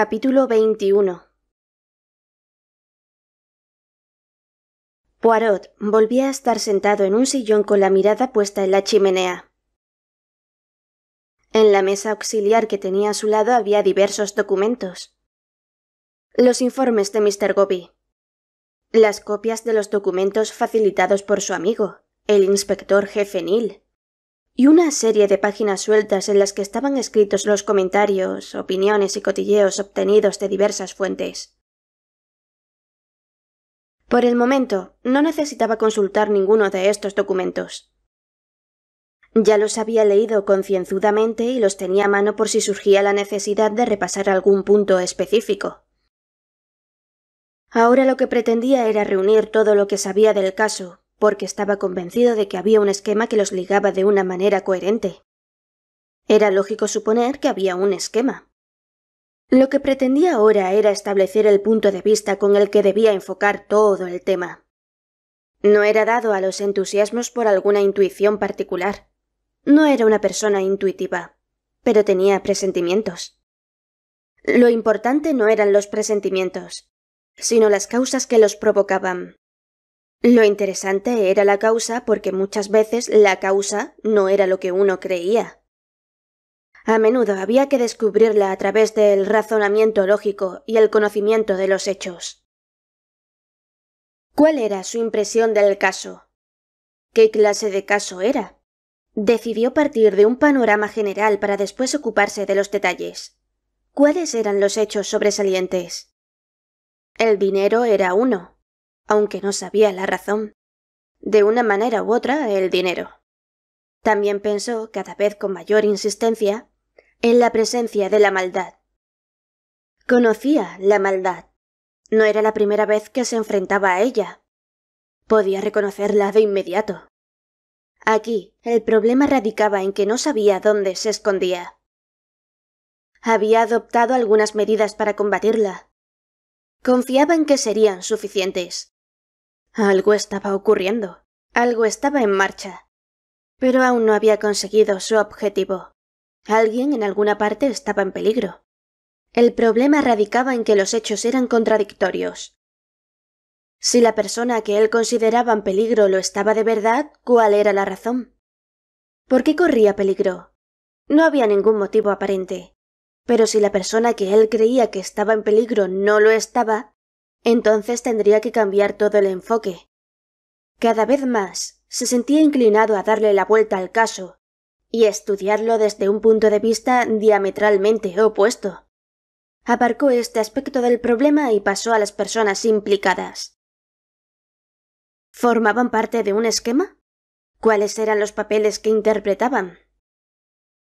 Capítulo 21 Poirot volvía a estar sentado en un sillón con la mirada puesta en la chimenea. En la mesa auxiliar que tenía a su lado había diversos documentos. Los informes de Mr. Goby. Las copias de los documentos facilitados por su amigo, el inspector jefe Nil y una serie de páginas sueltas en las que estaban escritos los comentarios, opiniones y cotilleos obtenidos de diversas fuentes. Por el momento, no necesitaba consultar ninguno de estos documentos. Ya los había leído concienzudamente y los tenía a mano por si surgía la necesidad de repasar algún punto específico. Ahora lo que pretendía era reunir todo lo que sabía del caso, porque estaba convencido de que había un esquema que los ligaba de una manera coherente. Era lógico suponer que había un esquema. Lo que pretendía ahora era establecer el punto de vista con el que debía enfocar todo el tema. No era dado a los entusiasmos por alguna intuición particular. No era una persona intuitiva, pero tenía presentimientos. Lo importante no eran los presentimientos, sino las causas que los provocaban. Lo interesante era la causa porque muchas veces la causa no era lo que uno creía. A menudo había que descubrirla a través del razonamiento lógico y el conocimiento de los hechos. ¿Cuál era su impresión del caso? ¿Qué clase de caso era? Decidió partir de un panorama general para después ocuparse de los detalles. ¿Cuáles eran los hechos sobresalientes? El dinero era uno, aunque no sabía la razón. De una manera u otra, el dinero. También pensó, cada vez con mayor insistencia, en la presencia de la maldad. Conocía la maldad. No era la primera vez que se enfrentaba a ella. Podía reconocerla de inmediato. Aquí, el problema radicaba en que no sabía dónde se escondía. Había adoptado algunas medidas para combatirla. Confiaba en que serían suficientes. Algo estaba ocurriendo. Algo estaba en marcha. Pero aún no había conseguido su objetivo. Alguien en alguna parte estaba en peligro. El problema radicaba en que los hechos eran contradictorios. Si la persona que él consideraba en peligro lo estaba de verdad, ¿cuál era la razón? ¿Por qué corría peligro? No había ningún motivo aparente. Pero si la persona que él creía que estaba en peligro no lo estaba, entonces tendría que cambiar todo el enfoque. Cada vez más se sentía inclinado a darle la vuelta al caso y estudiarlo desde un punto de vista diametralmente opuesto. Aparcó este aspecto del problema y pasó a las personas implicadas. ¿Formaban parte de un esquema? ¿Cuáles eran los papeles que interpretaban?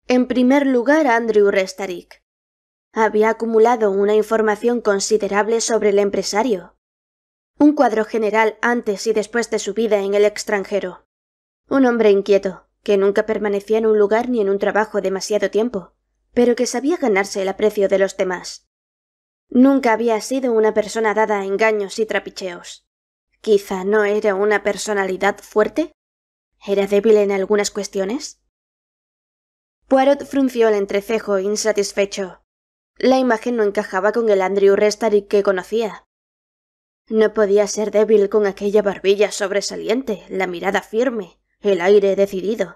En primer lugar, Andrew Restarik, había acumulado una información considerable sobre el empresario. Un cuadro general antes y después de su vida en el extranjero. Un hombre inquieto, que nunca permanecía en un lugar ni en un trabajo demasiado tiempo, pero que sabía ganarse el aprecio de los demás. Nunca había sido una persona dada a engaños y trapicheos. Quizá no era una personalidad fuerte. ¿Era débil en algunas cuestiones? Poirot frunció el entrecejo insatisfecho. La imagen no encajaba con el Andrew Restaric que conocía. No podía ser débil con aquella barbilla sobresaliente, la mirada firme, el aire decidido.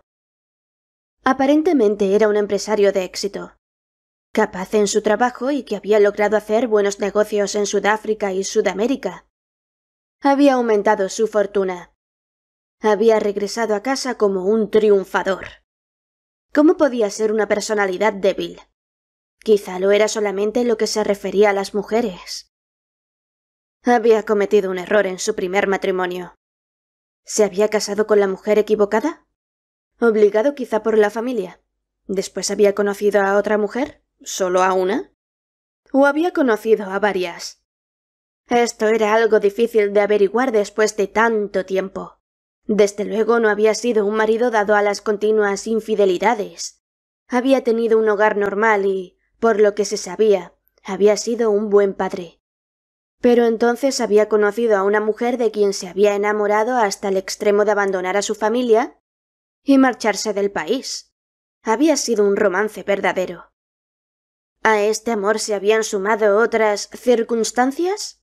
Aparentemente era un empresario de éxito, capaz en su trabajo y que había logrado hacer buenos negocios en Sudáfrica y Sudamérica. Había aumentado su fortuna. Había regresado a casa como un triunfador. ¿Cómo podía ser una personalidad débil? Quizá lo era solamente lo que se refería a las mujeres. Había cometido un error en su primer matrimonio. ¿Se había casado con la mujer equivocada? Obligado quizá por la familia. ¿Después había conocido a otra mujer? ¿Solo a una? ¿O había conocido a varias? Esto era algo difícil de averiguar después de tanto tiempo. Desde luego no había sido un marido dado a las continuas infidelidades. Había tenido un hogar normal y por lo que se sabía, había sido un buen padre. Pero entonces había conocido a una mujer de quien se había enamorado hasta el extremo de abandonar a su familia y marcharse del país. Había sido un romance verdadero. ¿A este amor se habían sumado otras circunstancias?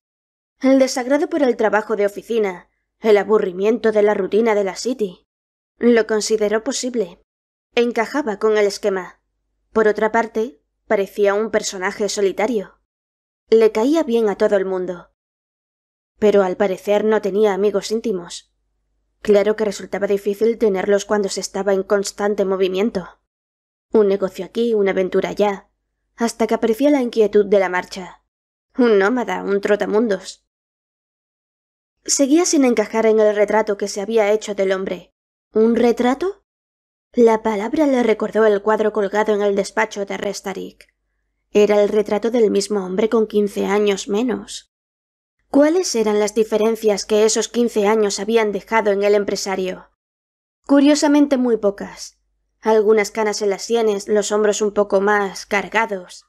El desagrado por el trabajo de oficina, el aburrimiento de la rutina de la City. Lo consideró posible. Encajaba con el esquema. Por otra parte, Parecía un personaje solitario. Le caía bien a todo el mundo. Pero al parecer no tenía amigos íntimos. Claro que resultaba difícil tenerlos cuando se estaba en constante movimiento. Un negocio aquí, una aventura allá, hasta que aparecía la inquietud de la marcha. Un nómada, un trotamundos. Seguía sin encajar en el retrato que se había hecho del hombre. ¿Un retrato? La palabra le recordó el cuadro colgado en el despacho de Restarik. Era el retrato del mismo hombre con quince años menos. ¿Cuáles eran las diferencias que esos quince años habían dejado en el empresario? Curiosamente muy pocas. Algunas canas en las sienes, los hombros un poco más cargados.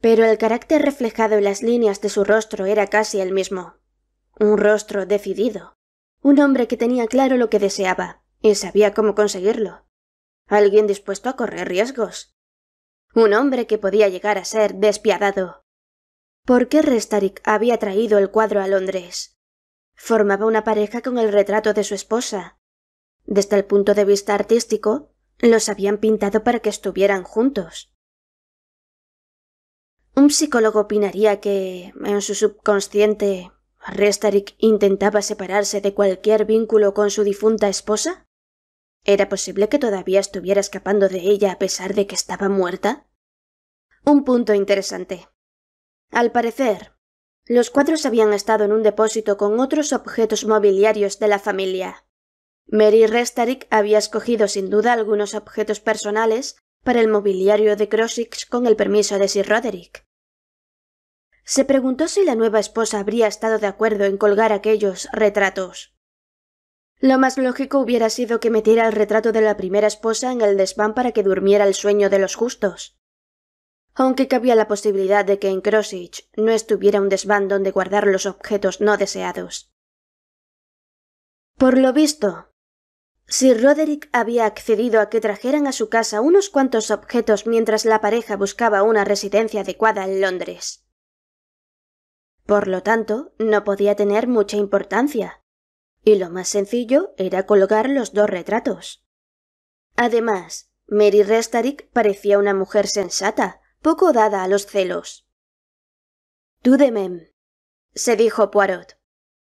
Pero el carácter reflejado en las líneas de su rostro era casi el mismo. Un rostro decidido. Un hombre que tenía claro lo que deseaba, y sabía cómo conseguirlo. Alguien dispuesto a correr riesgos. Un hombre que podía llegar a ser despiadado. ¿Por qué Restarik había traído el cuadro a Londres? Formaba una pareja con el retrato de su esposa. Desde el punto de vista artístico, los habían pintado para que estuvieran juntos. Un psicólogo opinaría que, en su subconsciente, Restarik intentaba separarse de cualquier vínculo con su difunta esposa? ¿Era posible que todavía estuviera escapando de ella a pesar de que estaba muerta? Un punto interesante. Al parecer, los cuadros habían estado en un depósito con otros objetos mobiliarios de la familia. Mary Restarick había escogido sin duda algunos objetos personales para el mobiliario de Crossix con el permiso de Sir Roderick. Se preguntó si la nueva esposa habría estado de acuerdo en colgar aquellos retratos. Lo más lógico hubiera sido que metiera el retrato de la primera esposa en el desván para que durmiera el sueño de los justos. Aunque cabía la posibilidad de que en Crosswich no estuviera un desván donde guardar los objetos no deseados. Por lo visto, si Roderick había accedido a que trajeran a su casa unos cuantos objetos mientras la pareja buscaba una residencia adecuada en Londres. Por lo tanto, no podía tener mucha importancia y lo más sencillo era colgar los dos retratos. Además, Mary Restaric parecía una mujer sensata, poco dada a los celos. «Tú de mem», se dijo Poirot.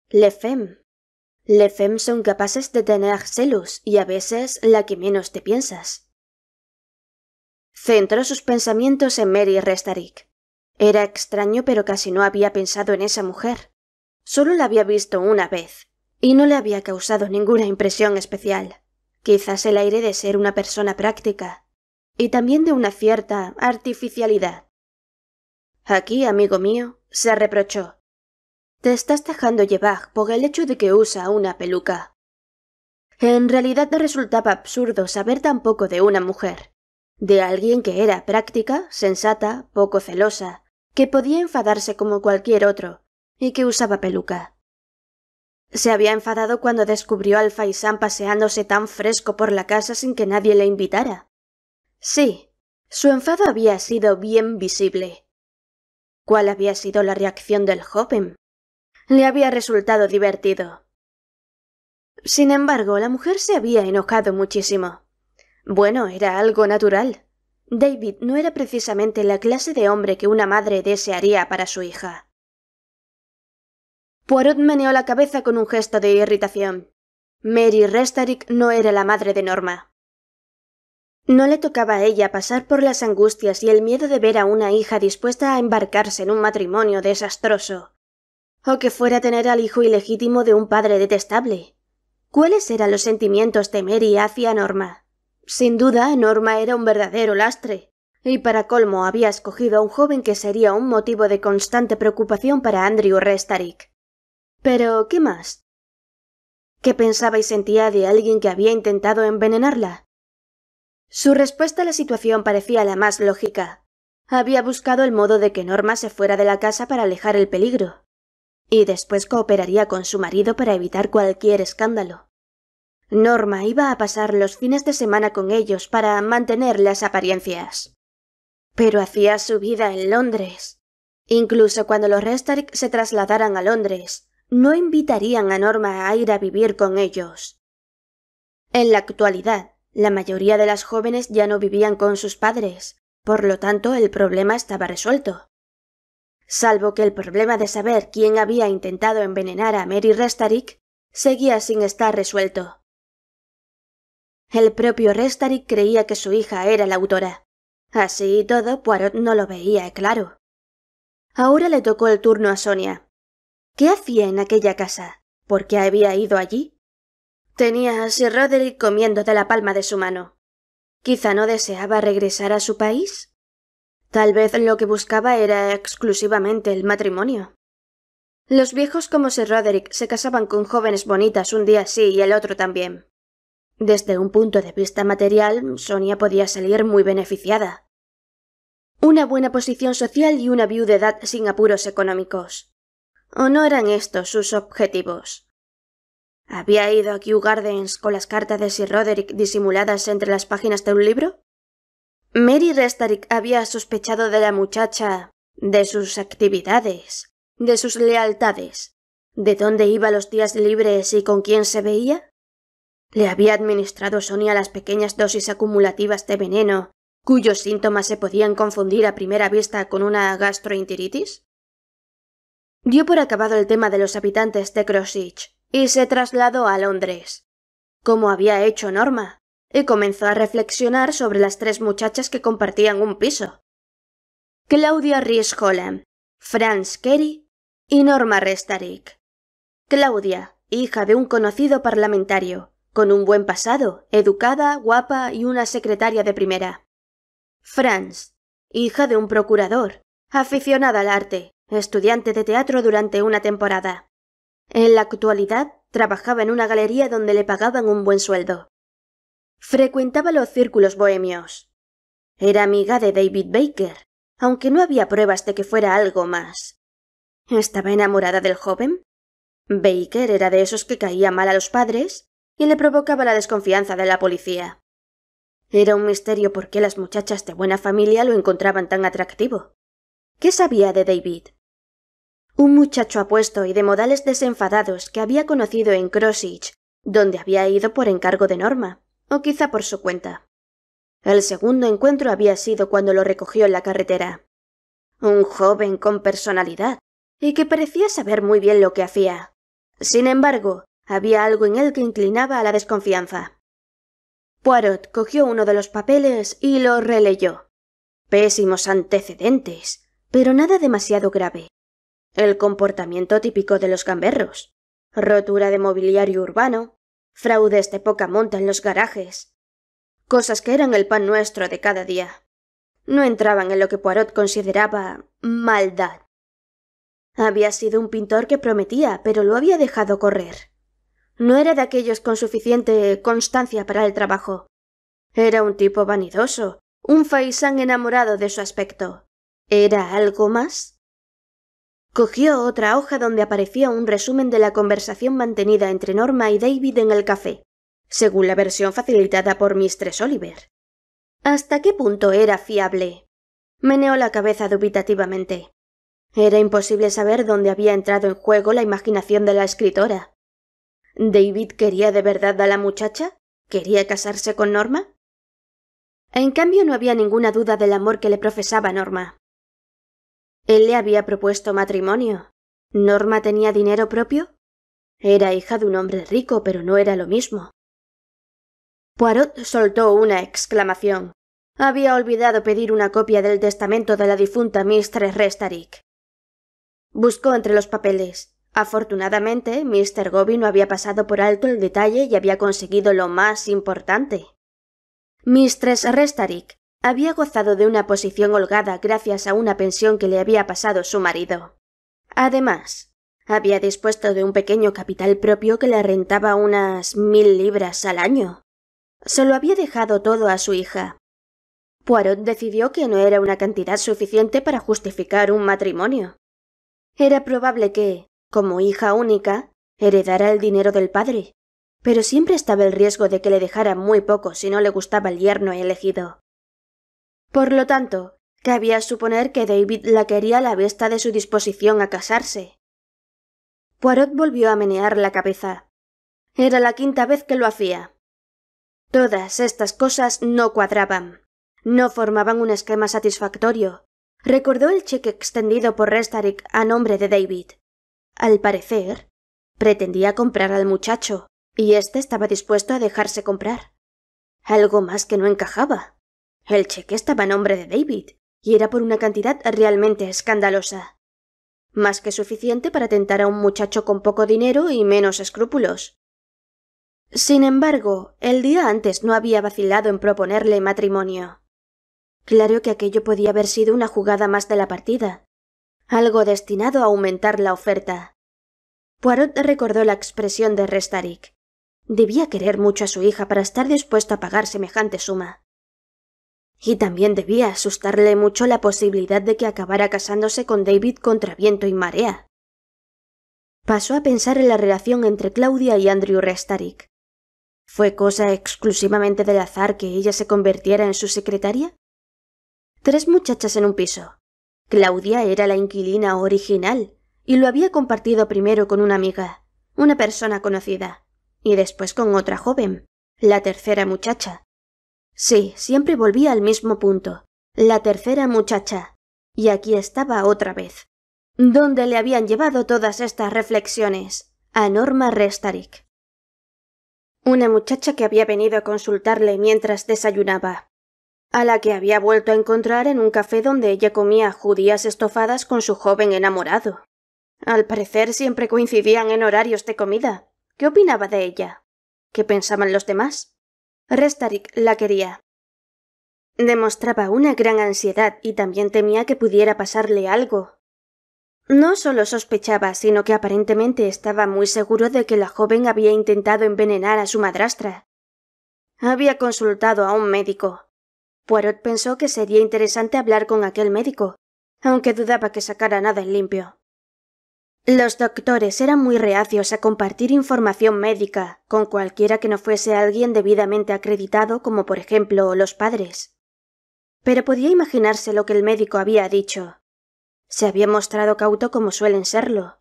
«Le femme». Le femme son capaces de tener celos y a veces la que menos te piensas. Centró sus pensamientos en Mary Restaric. Era extraño, pero casi no había pensado en esa mujer. Solo la había visto una vez, y no le había causado ninguna impresión especial. Quizás el aire de ser una persona práctica, y también de una cierta artificialidad. Aquí, amigo mío, se reprochó. Te estás dejando llevar por el hecho de que usa una peluca. En realidad te resultaba absurdo saber tan poco de una mujer, de alguien que era práctica, sensata, poco celosa, que podía enfadarse como cualquier otro, y que usaba peluca. Se había enfadado cuando descubrió al faisán paseándose tan fresco por la casa sin que nadie le invitara. Sí, su enfado había sido bien visible. ¿Cuál había sido la reacción del joven? Le había resultado divertido. Sin embargo, la mujer se había enojado muchísimo. Bueno, era algo natural. David no era precisamente la clase de hombre que una madre desearía para su hija. Poirot meneó la cabeza con un gesto de irritación. Mary Restarick no era la madre de Norma. No le tocaba a ella pasar por las angustias y el miedo de ver a una hija dispuesta a embarcarse en un matrimonio desastroso, o que fuera a tener al hijo ilegítimo de un padre detestable. ¿Cuáles eran los sentimientos de Mary hacia Norma? Sin duda, Norma era un verdadero lastre, y para colmo había escogido a un joven que sería un motivo de constante preocupación para Andrew Restarik. Pero, ¿qué más? ¿Qué pensaba y sentía de alguien que había intentado envenenarla? Su respuesta a la situación parecía la más lógica. Había buscado el modo de que Norma se fuera de la casa para alejar el peligro. Y después cooperaría con su marido para evitar cualquier escándalo. Norma iba a pasar los fines de semana con ellos para mantener las apariencias. Pero hacía su vida en Londres. Incluso cuando los Resterick se trasladaran a Londres, no invitarían a Norma a ir a vivir con ellos. En la actualidad, la mayoría de las jóvenes ya no vivían con sus padres, por lo tanto el problema estaba resuelto. Salvo que el problema de saber quién había intentado envenenar a Mary Restarick seguía sin estar resuelto. El propio Restarick creía que su hija era la autora. Así y todo, Poirot no lo veía claro. Ahora le tocó el turno a Sonia, ¿Qué hacía en aquella casa? ¿Por qué había ido allí? Tenía a Sir Roderick comiendo de la palma de su mano. Quizá no deseaba regresar a su país. Tal vez lo que buscaba era exclusivamente el matrimonio. Los viejos como Sir Roderick se casaban con jóvenes bonitas un día sí y el otro también. Desde un punto de vista material, Sonia podía salir muy beneficiada. Una buena posición social y una viudedad sin apuros económicos. ¿O no eran estos sus objetivos? ¿Había ido a Kew Gardens con las cartas de Sir Roderick disimuladas entre las páginas de un libro? Mary Restarick había sospechado de la muchacha, de sus actividades, de sus lealtades, de dónde iba los días libres y con quién se veía. Le había administrado Sonia las pequeñas dosis acumulativas de veneno, cuyos síntomas se podían confundir a primera vista con una gastroenteritis. Dio por acabado el tema de los habitantes de Crossich y se trasladó a Londres, como había hecho Norma, y comenzó a reflexionar sobre las tres muchachas que compartían un piso. Claudia ries Holland, Franz Kerry y Norma Restarik. Claudia, hija de un conocido parlamentario, con un buen pasado, educada, guapa y una secretaria de primera. Franz, hija de un procurador, aficionada al arte, estudiante de teatro durante una temporada. En la actualidad, trabajaba en una galería donde le pagaban un buen sueldo. Frecuentaba los círculos bohemios. Era amiga de David Baker, aunque no había pruebas de que fuera algo más. ¿Estaba enamorada del joven? Baker era de esos que caía mal a los padres y le provocaba la desconfianza de la policía. Era un misterio por qué las muchachas de buena familia lo encontraban tan atractivo. ¿Qué sabía de David? Un muchacho apuesto y de modales desenfadados que había conocido en Crossich, donde había ido por encargo de Norma, o quizá por su cuenta. El segundo encuentro había sido cuando lo recogió en la carretera. Un joven con personalidad, y que parecía saber muy bien lo que hacía. Sin embargo, había algo en él que inclinaba a la desconfianza. Poirot cogió uno de los papeles y lo releyó. Pésimos antecedentes pero nada demasiado grave. El comportamiento típico de los gamberros. Rotura de mobiliario urbano, fraudes de este poca monta en los garajes. Cosas que eran el pan nuestro de cada día. No entraban en lo que Poirot consideraba maldad. Había sido un pintor que prometía, pero lo había dejado correr. No era de aquellos con suficiente constancia para el trabajo. Era un tipo vanidoso, un faisán enamorado de su aspecto. ¿Era algo más? Cogió otra hoja donde aparecía un resumen de la conversación mantenida entre Norma y David en el café, según la versión facilitada por Mistress Oliver. ¿Hasta qué punto era fiable? Meneó la cabeza dubitativamente. Era imposible saber dónde había entrado en juego la imaginación de la escritora. ¿David quería de verdad a la muchacha? ¿Quería casarse con Norma? En cambio no había ninguna duda del amor que le profesaba Norma. Él le había propuesto matrimonio. Norma tenía dinero propio. Era hija de un hombre rico, pero no era lo mismo. Poirot soltó una exclamación. Había olvidado pedir una copia del testamento de la difunta Mistress Restaric. Buscó entre los papeles. Afortunadamente, Mr. Gobi no había pasado por alto el detalle y había conseguido lo más importante. Mistress Restaric había gozado de una posición holgada gracias a una pensión que le había pasado su marido. Además, había dispuesto de un pequeño capital propio que le rentaba unas mil libras al año. Se lo había dejado todo a su hija. Poirot decidió que no era una cantidad suficiente para justificar un matrimonio. Era probable que, como hija única, heredara el dinero del padre, pero siempre estaba el riesgo de que le dejara muy poco si no le gustaba el yerno elegido. Por lo tanto, cabía suponer que David la quería a la vista de su disposición a casarse. Poirot volvió a menear la cabeza. Era la quinta vez que lo hacía. Todas estas cosas no cuadraban. No formaban un esquema satisfactorio. Recordó el cheque extendido por Restaric a nombre de David. Al parecer, pretendía comprar al muchacho, y éste estaba dispuesto a dejarse comprar. Algo más que no encajaba. El cheque estaba a nombre de David, y era por una cantidad realmente escandalosa. Más que suficiente para tentar a un muchacho con poco dinero y menos escrúpulos. Sin embargo, el día antes no había vacilado en proponerle matrimonio. Claro que aquello podía haber sido una jugada más de la partida, algo destinado a aumentar la oferta. Poirot recordó la expresión de Restarik. Debía querer mucho a su hija para estar dispuesto a pagar semejante suma. Y también debía asustarle mucho la posibilidad de que acabara casándose con David contra viento y marea. Pasó a pensar en la relación entre Claudia y Andrew Restarik. ¿Fue cosa exclusivamente del azar que ella se convirtiera en su secretaria? Tres muchachas en un piso. Claudia era la inquilina original y lo había compartido primero con una amiga, una persona conocida, y después con otra joven, la tercera muchacha, Sí, siempre volvía al mismo punto. La tercera muchacha. Y aquí estaba otra vez. ¿Dónde le habían llevado todas estas reflexiones? A Norma Restarik. Una muchacha que había venido a consultarle mientras desayunaba. A la que había vuelto a encontrar en un café donde ella comía judías estofadas con su joven enamorado. Al parecer siempre coincidían en horarios de comida. ¿Qué opinaba de ella? ¿Qué pensaban los demás? Restarik la quería. Demostraba una gran ansiedad y también temía que pudiera pasarle algo. No solo sospechaba, sino que aparentemente estaba muy seguro de que la joven había intentado envenenar a su madrastra. Había consultado a un médico. Poirot pensó que sería interesante hablar con aquel médico, aunque dudaba que sacara nada en limpio. Los doctores eran muy reacios a compartir información médica con cualquiera que no fuese alguien debidamente acreditado, como por ejemplo los padres. Pero podía imaginarse lo que el médico había dicho. Se había mostrado cauto como suelen serlo.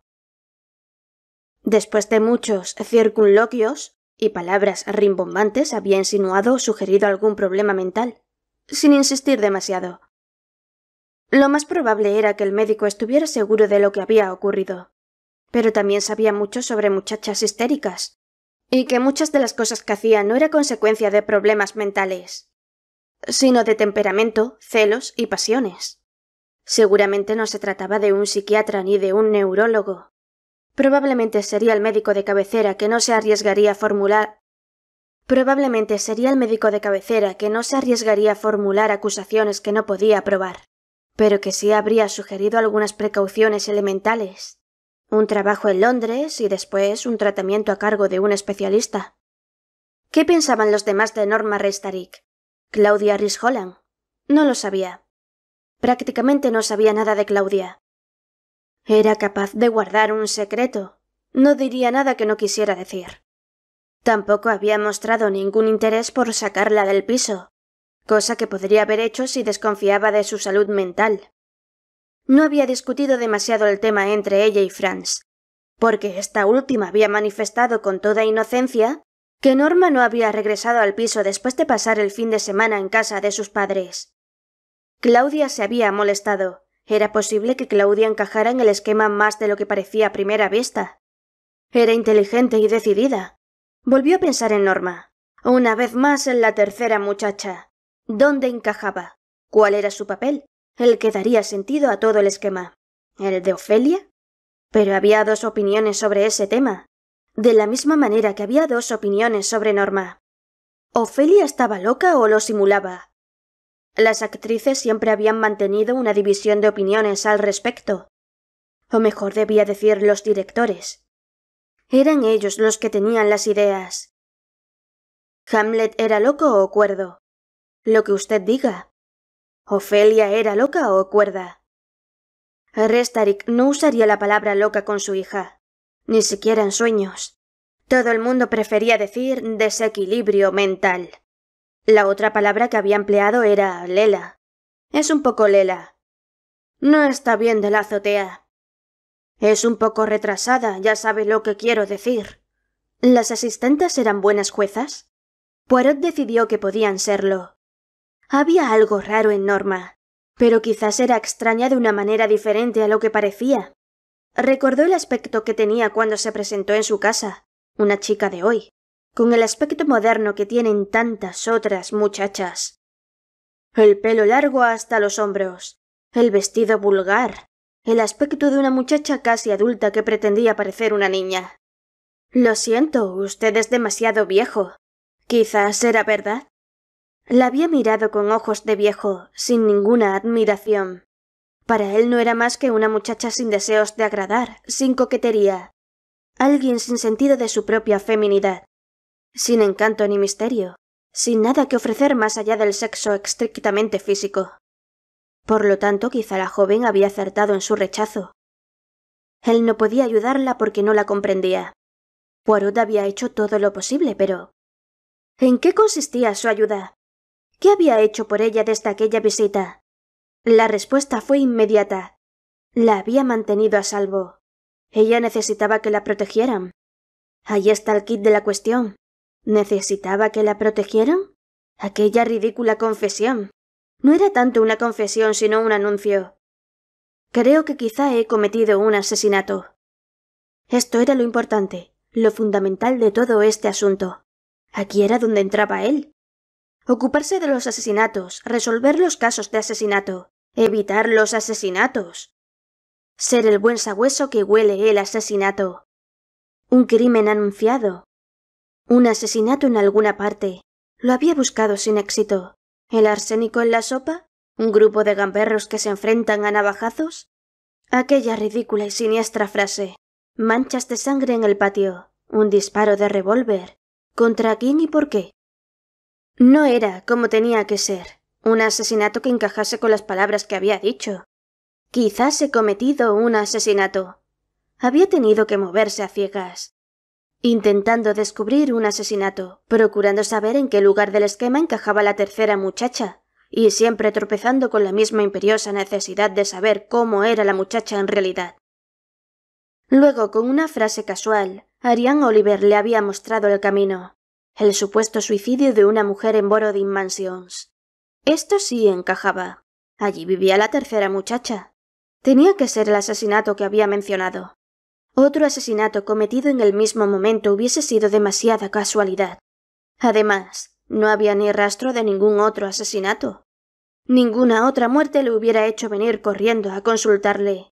Después de muchos circunloquios y palabras rimbombantes, había insinuado o sugerido algún problema mental, sin insistir demasiado. Lo más probable era que el médico estuviera seguro de lo que había ocurrido pero también sabía mucho sobre muchachas histéricas, y que muchas de las cosas que hacía no era consecuencia de problemas mentales, sino de temperamento, celos y pasiones. Seguramente no se trataba de un psiquiatra ni de un neurólogo. Probablemente sería el médico de cabecera que no se arriesgaría a formular Probablemente sería el médico de cabecera que no se arriesgaría a formular acusaciones que no podía probar, pero que sí habría sugerido algunas precauciones elementales un trabajo en Londres y después un tratamiento a cargo de un especialista. ¿Qué pensaban los demás de Norma Restarik? ¿Claudia Risholland? No lo sabía. Prácticamente no sabía nada de Claudia. Era capaz de guardar un secreto. No diría nada que no quisiera decir. Tampoco había mostrado ningún interés por sacarla del piso, cosa que podría haber hecho si desconfiaba de su salud mental. No había discutido demasiado el tema entre ella y Franz, porque esta última había manifestado con toda inocencia que Norma no había regresado al piso después de pasar el fin de semana en casa de sus padres. Claudia se había molestado. Era posible que Claudia encajara en el esquema más de lo que parecía a primera vista. Era inteligente y decidida. Volvió a pensar en Norma. Una vez más en la tercera muchacha. ¿Dónde encajaba? ¿Cuál era su papel? el que daría sentido a todo el esquema. ¿El de Ofelia? Pero había dos opiniones sobre ese tema, de la misma manera que había dos opiniones sobre Norma. ¿Ofelia estaba loca o lo simulaba? Las actrices siempre habían mantenido una división de opiniones al respecto. O mejor debía decir los directores. Eran ellos los que tenían las ideas. Hamlet era loco o cuerdo. Lo que usted diga. ¿Ofelia era loca o cuerda? Restaric no usaría la palabra loca con su hija, ni siquiera en sueños. Todo el mundo prefería decir desequilibrio mental. La otra palabra que había empleado era Lela. Es un poco Lela. No está bien de la azotea. Es un poco retrasada, ya sabe lo que quiero decir. ¿Las asistentas eran buenas juezas? Poirot decidió que podían serlo. Había algo raro en Norma, pero quizás era extraña de una manera diferente a lo que parecía. Recordó el aspecto que tenía cuando se presentó en su casa, una chica de hoy, con el aspecto moderno que tienen tantas otras muchachas. El pelo largo hasta los hombros, el vestido vulgar, el aspecto de una muchacha casi adulta que pretendía parecer una niña. Lo siento, usted es demasiado viejo. Quizás era verdad. La había mirado con ojos de viejo, sin ninguna admiración. Para él no era más que una muchacha sin deseos de agradar, sin coquetería. Alguien sin sentido de su propia feminidad. Sin encanto ni misterio. Sin nada que ofrecer más allá del sexo estrictamente físico. Por lo tanto, quizá la joven había acertado en su rechazo. Él no podía ayudarla porque no la comprendía. Poirot había hecho todo lo posible, pero ¿En qué consistía su ayuda? ¿Qué había hecho por ella desde aquella visita? La respuesta fue inmediata. La había mantenido a salvo. Ella necesitaba que la protegieran. Ahí está el kit de la cuestión. ¿Necesitaba que la protegieran? Aquella ridícula confesión. No era tanto una confesión sino un anuncio. Creo que quizá he cometido un asesinato. Esto era lo importante, lo fundamental de todo este asunto. Aquí era donde entraba él, Ocuparse de los asesinatos, resolver los casos de asesinato, evitar los asesinatos. Ser el buen sabueso que huele el asesinato. Un crimen anunciado. Un asesinato en alguna parte. Lo había buscado sin éxito. ¿El arsénico en la sopa? ¿Un grupo de gamberros que se enfrentan a navajazos? Aquella ridícula y siniestra frase. Manchas de sangre en el patio. Un disparo de revólver. ¿Contra quién y por qué? No era, como tenía que ser, un asesinato que encajase con las palabras que había dicho. Quizás he cometido un asesinato. Había tenido que moverse a ciegas, intentando descubrir un asesinato, procurando saber en qué lugar del esquema encajaba la tercera muchacha, y siempre tropezando con la misma imperiosa necesidad de saber cómo era la muchacha en realidad. Luego, con una frase casual, Ariane Oliver le había mostrado el camino el supuesto suicidio de una mujer en Borodin Mansions. Esto sí encajaba. Allí vivía la tercera muchacha. Tenía que ser el asesinato que había mencionado. Otro asesinato cometido en el mismo momento hubiese sido demasiada casualidad. Además, no había ni rastro de ningún otro asesinato. Ninguna otra muerte le hubiera hecho venir corriendo a consultarle.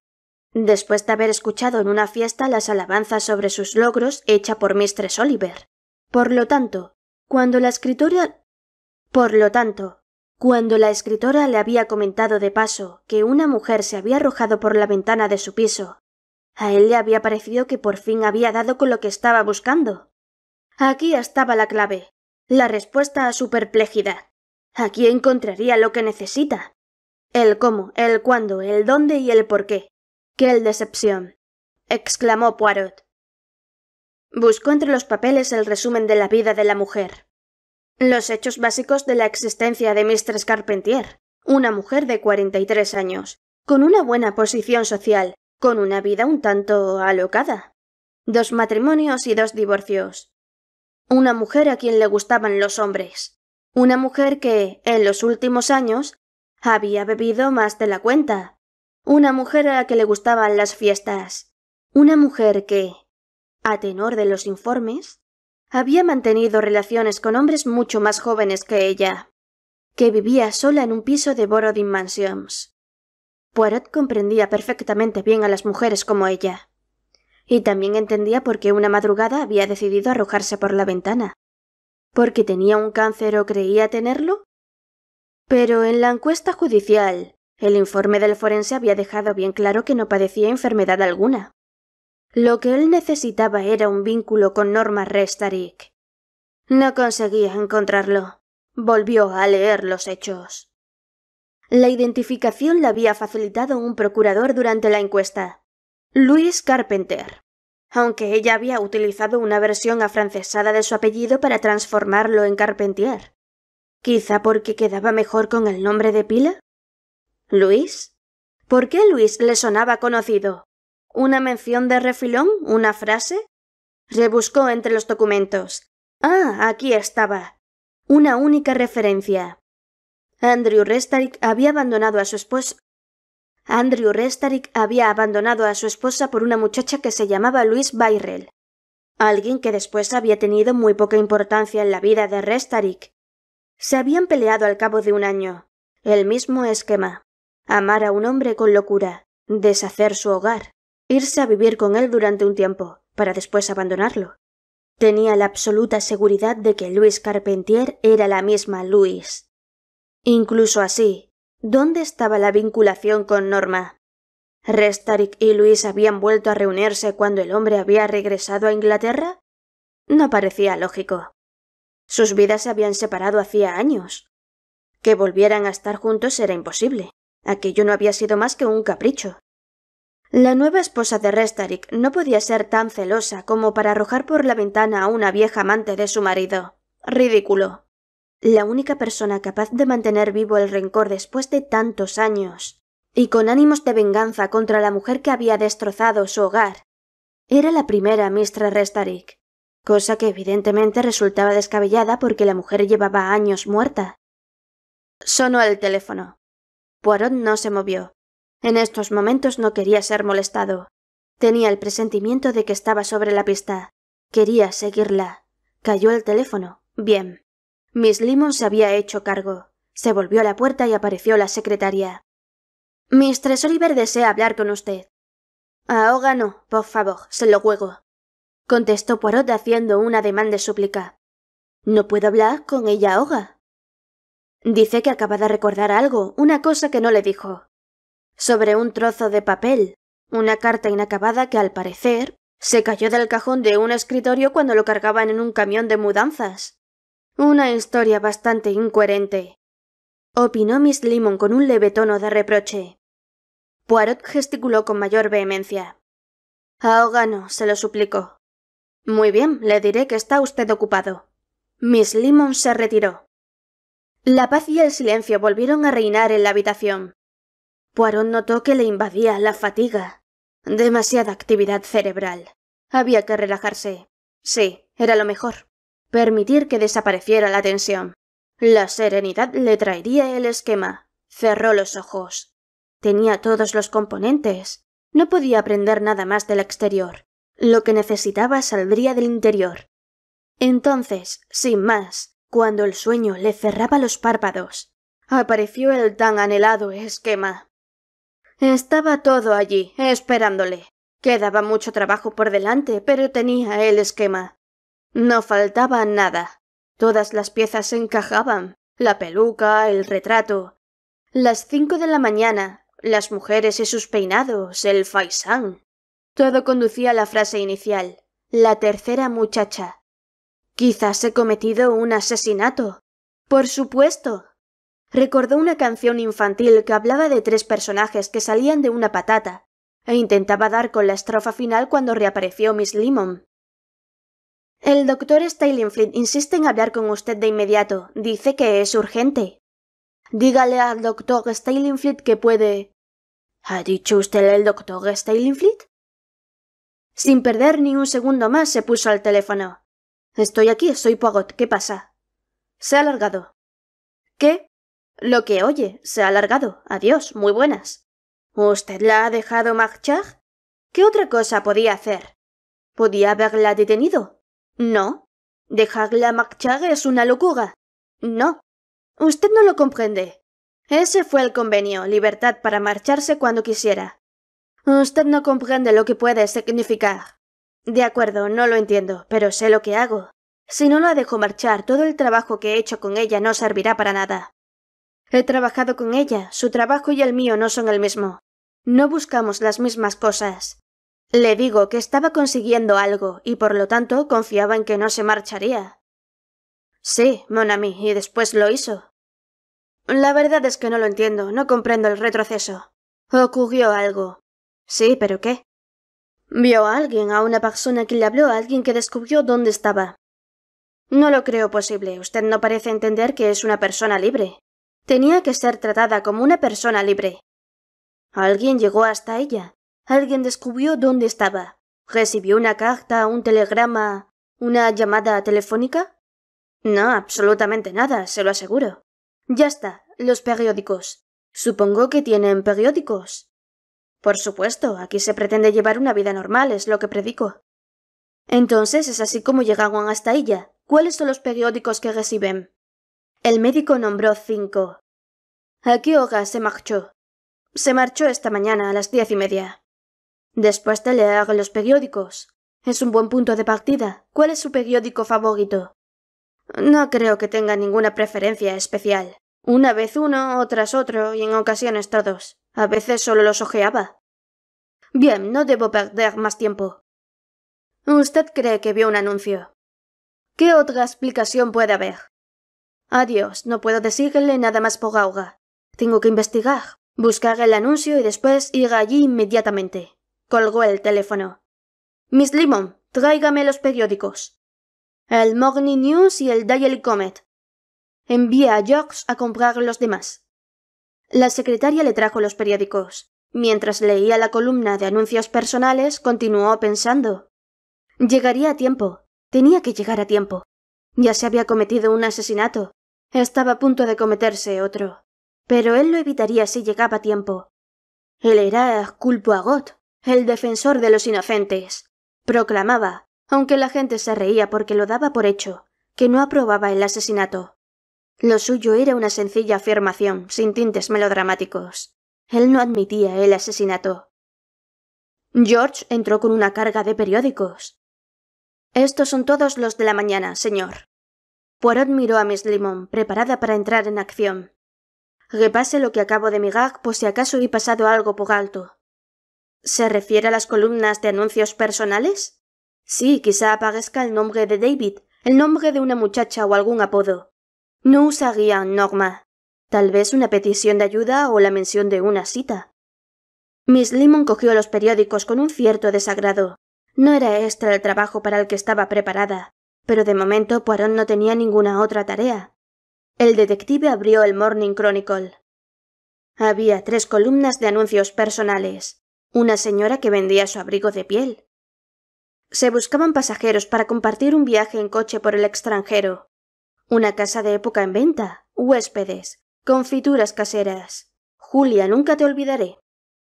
Después de haber escuchado en una fiesta las alabanzas sobre sus logros hecha por Mistress Oliver, por lo tanto, cuando la escritora. Por lo tanto, cuando la escritora le había comentado de paso que una mujer se había arrojado por la ventana de su piso, a él le había parecido que por fin había dado con lo que estaba buscando. Aquí estaba la clave, la respuesta a su perplejidad. Aquí encontraría lo que necesita. El cómo, el cuándo, el dónde y el por qué. ¡Qué decepción! exclamó Poirot. Buscó entre los papeles el resumen de la vida de la mujer. Los hechos básicos de la existencia de Mistress Carpentier, una mujer de 43 años, con una buena posición social, con una vida un tanto alocada. Dos matrimonios y dos divorcios. Una mujer a quien le gustaban los hombres. Una mujer que, en los últimos años, había bebido más de la cuenta. Una mujer a la que le gustaban las fiestas. Una mujer que, a tenor de los informes, había mantenido relaciones con hombres mucho más jóvenes que ella, que vivía sola en un piso de Borodin Mansions. Poirot comprendía perfectamente bien a las mujeres como ella, y también entendía por qué una madrugada había decidido arrojarse por la ventana. ¿Porque tenía un cáncer o creía tenerlo? Pero en la encuesta judicial, el informe del forense había dejado bien claro que no padecía enfermedad alguna. Lo que él necesitaba era un vínculo con Norma Restarik. No conseguía encontrarlo. Volvió a leer los hechos. La identificación la había facilitado un procurador durante la encuesta, Luis Carpenter, aunque ella había utilizado una versión afrancesada de su apellido para transformarlo en Carpentier. Quizá porque quedaba mejor con el nombre de pila. Luis. ¿Por qué Luis le sonaba conocido? una mención de refilón, una frase. Rebuscó entre los documentos. Ah, aquí estaba. Una única referencia. Andrew Restarick había abandonado a su esposa. Andrew Restaric había abandonado a su esposa por una muchacha que se llamaba Louise Bayrell. alguien que después había tenido muy poca importancia en la vida de Restarick. Se habían peleado al cabo de un año. El mismo esquema. Amar a un hombre con locura. Deshacer su hogar irse a vivir con él durante un tiempo, para después abandonarlo. Tenía la absoluta seguridad de que Luis Carpentier era la misma Luis. Incluso así, ¿dónde estaba la vinculación con Norma? Restaric y Luis habían vuelto a reunirse cuando el hombre había regresado a Inglaterra? No parecía lógico. Sus vidas se habían separado hacía años. Que volvieran a estar juntos era imposible. Aquello no había sido más que un capricho, la nueva esposa de Restarik no podía ser tan celosa como para arrojar por la ventana a una vieja amante de su marido. Ridículo. La única persona capaz de mantener vivo el rencor después de tantos años, y con ánimos de venganza contra la mujer que había destrozado su hogar, era la primera Mistra Restarik, cosa que evidentemente resultaba descabellada porque la mujer llevaba años muerta. Sonó el teléfono. Poirot no se movió, en estos momentos no quería ser molestado. Tenía el presentimiento de que estaba sobre la pista. Quería seguirla. Cayó el teléfono. Bien. Miss Limon se había hecho cargo. Se volvió a la puerta y apareció la secretaria. Mistress Oliver desea hablar con usted. Ahoga no, por favor, se lo juego. Contestó Poirot haciendo un ademán de súplica. No puedo hablar con ella ahoga. Dice que acaba de recordar algo, una cosa que no le dijo sobre un trozo de papel, una carta inacabada que al parecer se cayó del cajón de un escritorio cuando lo cargaban en un camión de mudanzas. Una historia bastante incoherente. Opinó Miss Limon con un leve tono de reproche. Poirot gesticuló con mayor vehemencia. Ahogano, se lo suplicó. Muy bien, le diré que está usted ocupado. Miss Limon se retiró. La paz y el silencio volvieron a reinar en la habitación. Poirot notó que le invadía la fatiga. Demasiada actividad cerebral. Había que relajarse. Sí, era lo mejor. Permitir que desapareciera la tensión. La serenidad le traería el esquema. Cerró los ojos. Tenía todos los componentes. No podía aprender nada más del exterior. Lo que necesitaba saldría del interior. Entonces, sin más, cuando el sueño le cerraba los párpados, apareció el tan anhelado esquema. Estaba todo allí, esperándole. Quedaba mucho trabajo por delante, pero tenía el esquema. No faltaba nada. Todas las piezas se encajaban. La peluca, el retrato. Las cinco de la mañana, las mujeres y sus peinados, el faisán. Todo conducía a la frase inicial. La tercera muchacha. Quizás he cometido un asesinato. Por supuesto, Recordó una canción infantil que hablaba de tres personajes que salían de una patata, e intentaba dar con la estrofa final cuando reapareció Miss Limon. El doctor Stalingfleet insiste en hablar con usted de inmediato. Dice que es urgente. Dígale al doctor Stalingfleet que puede. ¿Ha dicho usted el doctor Stalingfleet? Sin perder ni un segundo más, se puso al teléfono. Estoy aquí, soy Pagot. ¿Qué pasa? Se ha alargado. ¿Qué? Lo que oye, se ha alargado. Adiós, muy buenas. ¿Usted la ha dejado marchar? ¿Qué otra cosa podía hacer? ¿Podía haberla detenido? No. Dejarla marchar es una locura. No. Usted no lo comprende. Ese fue el convenio, libertad para marcharse cuando quisiera. Usted no comprende lo que puede significar. De acuerdo, no lo entiendo, pero sé lo que hago. Si no la dejo marchar, todo el trabajo que he hecho con ella no servirá para nada. He trabajado con ella, su trabajo y el mío no son el mismo. No buscamos las mismas cosas. Le digo que estaba consiguiendo algo y por lo tanto confiaba en que no se marcharía. Sí, Monami, y después lo hizo. La verdad es que no lo entiendo, no comprendo el retroceso. Ocurrió algo. Sí, pero ¿qué? Vio a alguien, a una persona que le habló, a alguien que descubrió dónde estaba. No lo creo posible. Usted no parece entender que es una persona libre. Tenía que ser tratada como una persona libre. Alguien llegó hasta ella. Alguien descubrió dónde estaba. ¿Recibió una carta, un telegrama, una llamada telefónica? No, absolutamente nada, se lo aseguro. Ya está, los periódicos. Supongo que tienen periódicos. Por supuesto, aquí se pretende llevar una vida normal, es lo que predico. Entonces es así como llegaron hasta ella. ¿Cuáles son los periódicos que reciben? El médico nombró cinco. ¿A qué hora se marchó. Se marchó esta mañana a las diez y media. Después de leer los periódicos. Es un buen punto de partida. ¿Cuál es su periódico favorito? No creo que tenga ninguna preferencia especial. Una vez uno, otras otro, y en ocasiones todos. A veces solo los ojeaba. Bien, no debo perder más tiempo. Usted cree que vio un anuncio. ¿Qué otra explicación puede haber? Adiós, no puedo decirle nada más por ahora. Tengo que investigar, buscar el anuncio y después ir allí inmediatamente. Colgó el teléfono. Miss Limon, tráigame los periódicos. El Morning News y el Daily Comet. Envía a Jocks a comprar los demás. La secretaria le trajo los periódicos. Mientras leía la columna de anuncios personales, continuó pensando. Llegaría a tiempo. Tenía que llegar a tiempo. Ya se había cometido un asesinato. Estaba a punto de cometerse otro, pero él lo evitaría si llegaba a tiempo. Él era Gott, el defensor de los inocentes. Proclamaba, aunque la gente se reía porque lo daba por hecho, que no aprobaba el asesinato. Lo suyo era una sencilla afirmación, sin tintes melodramáticos. Él no admitía el asesinato. George entró con una carga de periódicos. Estos son todos los de la mañana, señor. Poirot miró a Miss Limon, preparada para entrar en acción. Repase lo que acabo de mirar por si acaso he pasado algo por alto. ¿Se refiere a las columnas de anuncios personales? Sí, quizá aparezca el nombre de David, el nombre de una muchacha o algún apodo. No usaría Norma. Tal vez una petición de ayuda o la mención de una cita. Miss Limon cogió los periódicos con un cierto desagrado. No era este el trabajo para el que estaba preparada pero de momento Poirot no tenía ninguna otra tarea. El detective abrió el Morning Chronicle. Había tres columnas de anuncios personales, una señora que vendía su abrigo de piel. Se buscaban pasajeros para compartir un viaje en coche por el extranjero, una casa de época en venta, huéspedes, confituras caseras. Julia, nunca te olvidaré.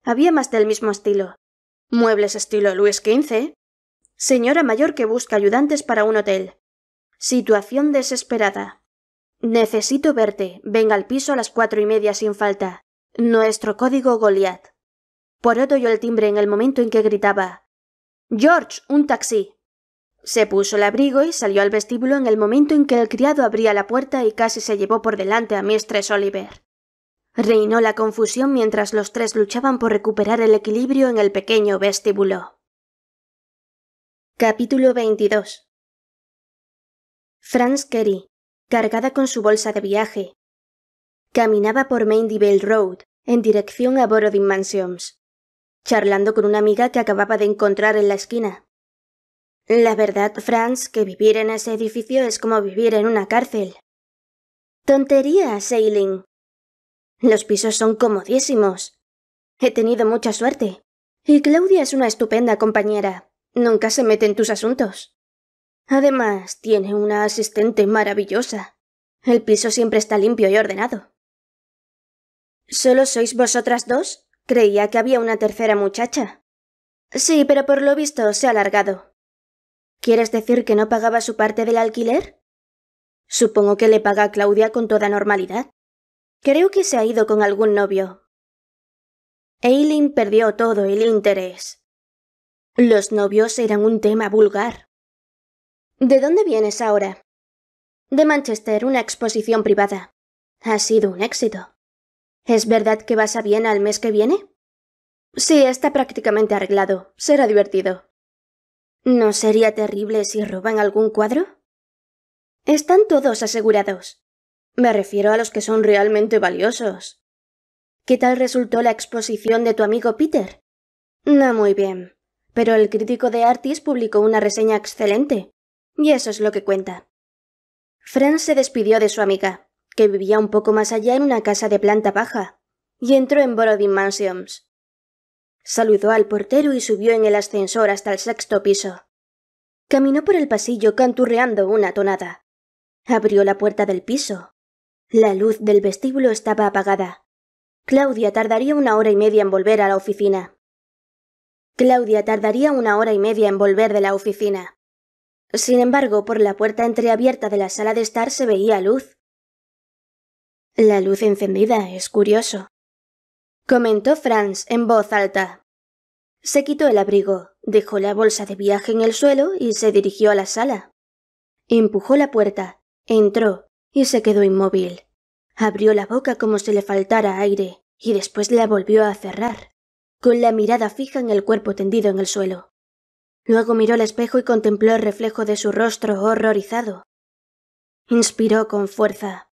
Había más del mismo estilo. Muebles estilo Luis XV, Señora mayor que busca ayudantes para un hotel. Situación desesperada. Necesito verte. Venga al piso a las cuatro y media sin falta. Nuestro código Goliat. otro oyó el timbre en el momento en que gritaba. George, un taxi. Se puso el abrigo y salió al vestíbulo en el momento en que el criado abría la puerta y casi se llevó por delante a Mistress Oliver. Reinó la confusión mientras los tres luchaban por recuperar el equilibrio en el pequeño vestíbulo. Capítulo 22 Franz Kerry, cargada con su bolsa de viaje, caminaba por Mandeville Road en dirección a Borodin Mansions, charlando con una amiga que acababa de encontrar en la esquina. La verdad, Franz, que vivir en ese edificio es como vivir en una cárcel. Tontería, Sailing. Los pisos son comodísimos. He tenido mucha suerte. Y Claudia es una estupenda compañera. Nunca se mete en tus asuntos. Además, tiene una asistente maravillosa. El piso siempre está limpio y ordenado. ¿Solo sois vosotras dos? Creía que había una tercera muchacha. Sí, pero por lo visto se ha alargado. ¿Quieres decir que no pagaba su parte del alquiler? Supongo que le paga Claudia con toda normalidad. Creo que se ha ido con algún novio. Eileen perdió todo el interés. Los novios eran un tema vulgar. ¿De dónde vienes ahora? De Manchester, una exposición privada. Ha sido un éxito. ¿Es verdad que vas a Viena al mes que viene? Sí, está prácticamente arreglado. Será divertido. ¿No sería terrible si roban algún cuadro? Están todos asegurados. Me refiero a los que son realmente valiosos. ¿Qué tal resultó la exposición de tu amigo Peter? No muy bien pero el crítico de Artis publicó una reseña excelente. Y eso es lo que cuenta. Franz se despidió de su amiga, que vivía un poco más allá en una casa de planta baja, y entró en Borodin Mansions. Saludó al portero y subió en el ascensor hasta el sexto piso. Caminó por el pasillo canturreando una tonada. Abrió la puerta del piso. La luz del vestíbulo estaba apagada. Claudia tardaría una hora y media en volver a la oficina. Claudia tardaría una hora y media en volver de la oficina. Sin embargo, por la puerta entreabierta de la sala de estar se veía luz. La luz encendida es curioso, comentó Franz en voz alta. Se quitó el abrigo, dejó la bolsa de viaje en el suelo y se dirigió a la sala. Empujó la puerta, entró y se quedó inmóvil. Abrió la boca como si le faltara aire y después la volvió a cerrar con la mirada fija en el cuerpo tendido en el suelo. Luego miró al espejo y contempló el reflejo de su rostro horrorizado. Inspiró con fuerza.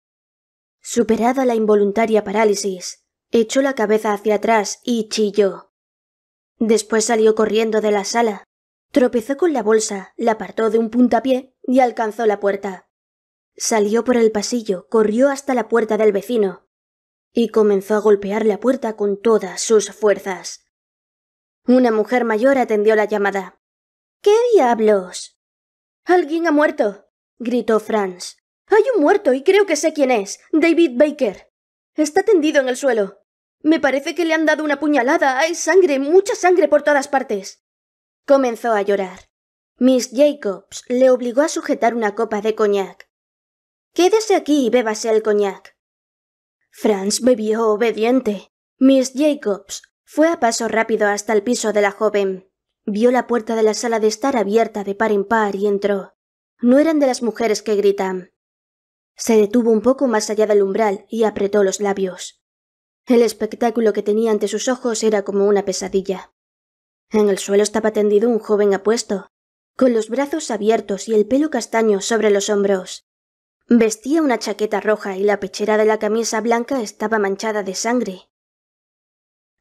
Superada la involuntaria parálisis, echó la cabeza hacia atrás y chilló. Después salió corriendo de la sala. Tropezó con la bolsa, la apartó de un puntapié y alcanzó la puerta. Salió por el pasillo, corrió hasta la puerta del vecino, y comenzó a golpear la puerta con todas sus fuerzas. Una mujer mayor atendió la llamada. ¿Qué diablos? Alguien ha muerto, gritó Franz. Hay un muerto y creo que sé quién es, David Baker. Está tendido en el suelo. Me parece que le han dado una puñalada. Hay sangre, mucha sangre por todas partes. Comenzó a llorar. Miss Jacobs le obligó a sujetar una copa de coñac. Quédese aquí y bébase el coñac. Franz bebió obediente. Miss Jacobs fue a paso rápido hasta el piso de la joven. Vio la puerta de la sala de estar abierta de par en par y entró. No eran de las mujeres que gritan. Se detuvo un poco más allá del umbral y apretó los labios. El espectáculo que tenía ante sus ojos era como una pesadilla. En el suelo estaba tendido un joven apuesto, con los brazos abiertos y el pelo castaño sobre los hombros. Vestía una chaqueta roja y la pechera de la camisa blanca estaba manchada de sangre.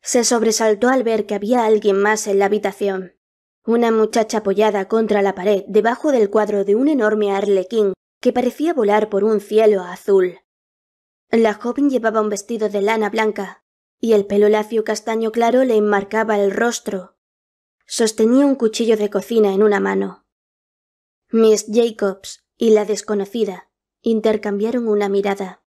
Se sobresaltó al ver que había alguien más en la habitación. Una muchacha apoyada contra la pared debajo del cuadro de un enorme arlequín que parecía volar por un cielo azul. La joven llevaba un vestido de lana blanca, y el pelo lacio castaño claro le enmarcaba el rostro. Sostenía un cuchillo de cocina en una mano. Miss Jacobs y la desconocida Intercambiaron una mirada.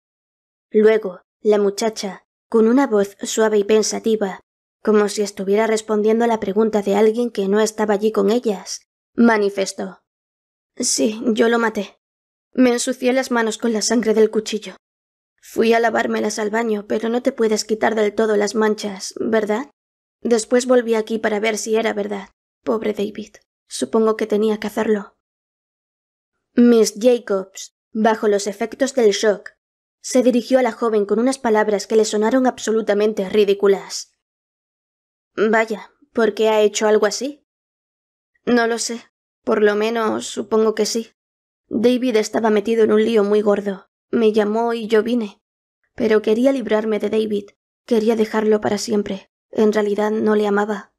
Luego, la muchacha, con una voz suave y pensativa, como si estuviera respondiendo a la pregunta de alguien que no estaba allí con ellas, manifestó. Sí, yo lo maté. Me ensucié las manos con la sangre del cuchillo. Fui a lavármelas al baño, pero no te puedes quitar del todo las manchas, ¿verdad? Después volví aquí para ver si era verdad. Pobre David. Supongo que tenía que hacerlo. Miss Jacobs Bajo los efectos del shock, se dirigió a la joven con unas palabras que le sonaron absolutamente ridículas. Vaya, ¿por qué ha hecho algo así? No lo sé. Por lo menos supongo que sí. David estaba metido en un lío muy gordo. Me llamó y yo vine. Pero quería librarme de David. Quería dejarlo para siempre. En realidad no le amaba.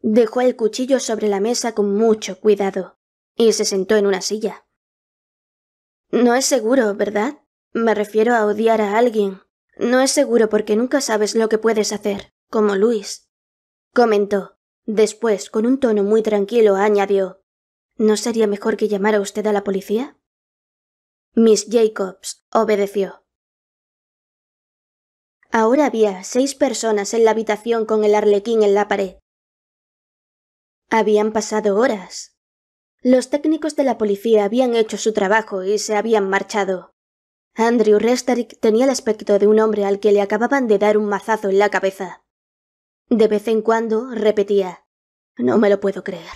Dejó el cuchillo sobre la mesa con mucho cuidado y se sentó en una silla. No es seguro, ¿verdad? Me refiero a odiar a alguien. No es seguro porque nunca sabes lo que puedes hacer, como Luis. Comentó. Después, con un tono muy tranquilo, añadió. ¿No sería mejor que llamara usted a la policía? Miss Jacobs obedeció. Ahora había seis personas en la habitación con el arlequín en la pared. Habían pasado horas, los técnicos de la policía habían hecho su trabajo y se habían marchado. Andrew Restarick tenía el aspecto de un hombre al que le acababan de dar un mazazo en la cabeza. De vez en cuando repetía No me lo puedo creer.